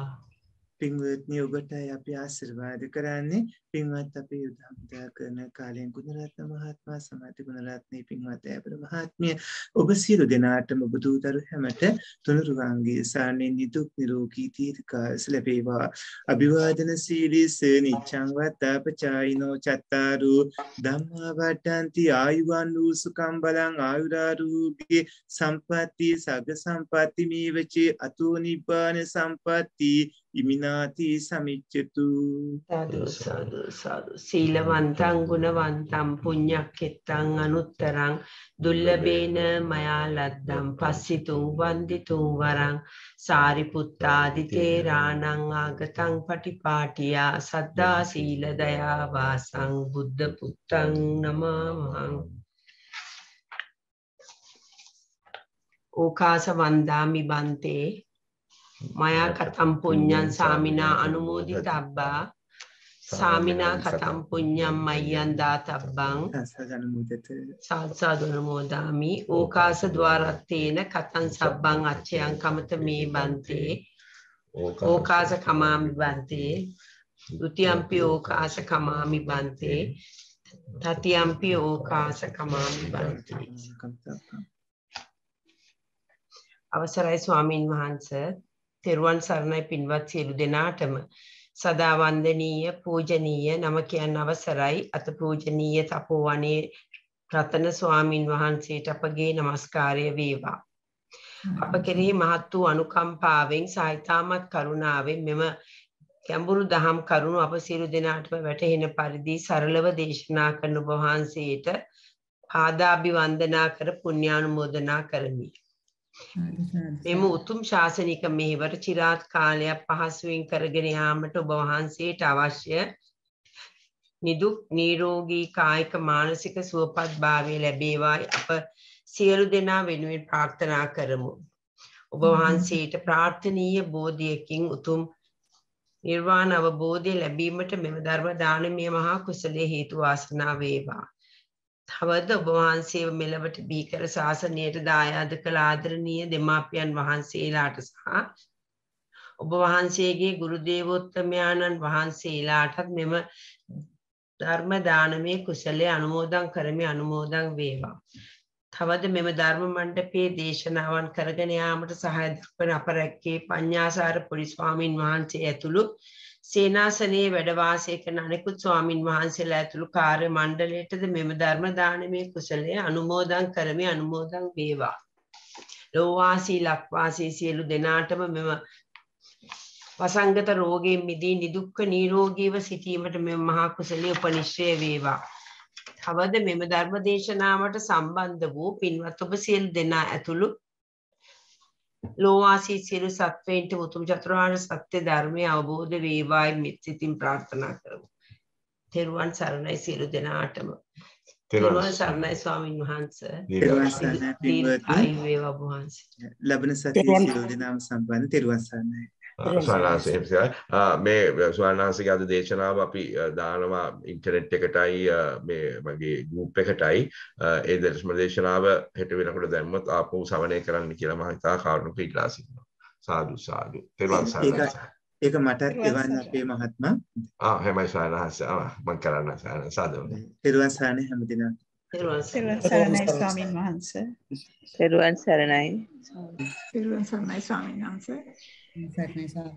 S1: පින්වත්නි ඔබට අපි ආශිර්වාද කරන්නේ පින්වත් අපේ යුදම්දා කරන කාලයෙන් ගුණරත්න මහත්මයා සමාධි ගුණරත්නී පින්වත් ඇබර මහත්මිය ඔබ සියලු දෙනාටම ඔබ දූතරු හැමට තුනුරුවන්ගේ සාරණෙන් නිදුක් නිරෝගී දීර්ඝායස ලැබේවා අභිවාදන සීලී සේනිච්ඡං වත්තාපචායිනෝ චත්තාරු ධම්මා වඩ්ඩಂತಿ ආයුවන් වූ සුකම් බලං ආයුරාරෝග්‍ය සම්පatti සග සම්පatti මේවචේ අතෝ නිබ්බාන සම්පatti ඉමිනාති සමිච්ඡතු සාදු සාදු සාදු සාදු සීලවන්තං
S4: ගුණවන්තං පුඤ්ඤක්ඛෙත්තං අනුත්තරං දුල්ලබේන මයා ලද්දම් පස්සිතුං වන්දිතුං වරං සාරිපුත්තාදිතේ රාණං ආගතං පටිපාටියා සද්දා සීල දයා වාසං බුද්ධ පුත්තං නමමහං ඕකාස වන්දාමි බන්තේ මයා කතම් පුඤ්ඤං සාමිනා අනුමෝදිතබ්බා සාමිනා කතම් පුඤ්ඤම් මය්යන් දාතබ්බං සාසාදුන මොදාමි ඕකාස ద్వාරත්තේන කතං සබ්බං අච්චයන් කමත මේ බන්තේ ඕකාස කමාමි බන්තේ ဒ ුතියම්පි ඕකාස කමාමි බන්තේ තතියම්පි ඕකාස කමාමි බන්තේ අවසරයි ස්වාමින් වහන්සේ තෙරුවන් සරණයි පින්වත් සියලු දෙනාටම සදා වන්දනීය පූජනීය නම කියන්න අවසරයි අත පූජනීය තපෝවනේ රතන ස්වාමින් වහන්සේට අපගේ নমස්කාරය වේවා අප කෙරෙහි මහත් වූ අනුකම්පාවෙන් සායිතාමත් කරුණාවෙන් මෙම ගැඹුරු දහම් කරුණු අප සියලු දෙනාටම වැටහෙන පරිදි සරලව දේශනා කරන ඔබ වහන්සේට පාදාභි වන්දනා කර පුණ්‍යානුමෝදනා කරමි මෙම උතුම් ශාසනික මෙහෙවර චිරාත් කාලයක් පහසුවෙන් කරගෙන යාමට ඔබ වහන්සේට අවශ්‍ය නිදුක් නිරෝගී කායික මානසික සුවපත් භාවය ලැබේවායි අප සියලු දෙනා වෙනුවෙන් ප්‍රාර්ථනා කරමු. ඔබ වහන්සේට ප්‍රාර්ථනීය බෝධියකින් උතුම් නිර්වාණ අවබෝධය ලැබීමට මෙම ධර්ම දානමය මහා කුසලයේ හේතු වාසනා වේවා. තවද ඔබ වහන්සේ මෙලවට බීකර ශාසනයට දායාද කළ ආදරණීය දෙමාපියන් වහන්සේලාට සහ ඔබ වහන්සේගේ ගුරු දේවෝත්තමයාණන් වහන්සේලාටත් මෙම ධර්ම දානමේ කුසලයේ අනුමෝදන් කරමි අනුමෝදන් වේවා. තවද මෙම ධර්ම මණ්ඩපයේ දේශනාවන් කරගෙන යාමට සහාය දක්වන අපරැක්කේ පඤ්ඤාසාර පොඩි ස්වාමින් වහන්සේ ඇතුළු සේනාසනයේ වැඩ වාසය කරන අනෙකුත් ස්වාමින් වහන්සේලා ඇතුළු කාර්ය මණ්ඩලයටද මෙම ධර්ම දානමය කුසලය අනුමෝදන් කරමි අනුමෝදන් වේවා. ලෝවාසී ලක්වාසී සියලු දෙනාටම මෙම වසංගත රෝගයෙන් මිදී නිදුක්ඛ නිරෝගීව සිටීමට මෙම මහා කුසලිය උපනිශ්‍රය වේවා. තවද මෙම ධර්ම දේශනාවට සම්බන්ධ වූ පින්වත් ඔබ සියලු දෙනා ඇතුළු ලෝවාසී සියලු සත්වයන්ට උතුම් චතුරාර්ය සත්‍ය ධර්මය අවබෝධ වේවායි මෙත් සිතින් ප්‍රාර්ථනා කරමු. තෙරුවන් සරණයි සියලු දෙනාටම. තෙරුවන් සරණයි ස්වාමින් වහන්සේ. තෙරුවන් සරණයි පින්වත්නි. ආයුබෝවන් වහන්සේ. ලබන සතියේ
S1: සියලු දෙනාම සම්බන්ධ තෙරුවන් සරණයි. ස්වානාන්සේ
S2: එමසයි මේ ස්වානාන්සික අද දේශනාව අපි දානවා ඉන්ටනෙට් එකටයි මේ මගේ ගූප් එකටයි ඒ දර්ශම දේශනාව හෙට වෙනකට දැම්මත් ආපහු සවනය කරන්න කියලා මම හිතා කාරුණික ඉල්ලා සිටිනවා සාදු සාදු තෙරුවන්
S1: ඒක මට එවන්න අපේ මහත්මයා
S2: ආ හැමයි ස්වානාන්ස මම කරන්න ස්වානාන්ස සාදු
S1: තෙරුවන් සානේ හැමදිනම තෙරුවන්
S3: සරණයි ස්වාමින් වහන්සේ තෙරුවන් සරණයි තෙරුවන් සරණයි ස්වාමින් වහන්සේ certainly so.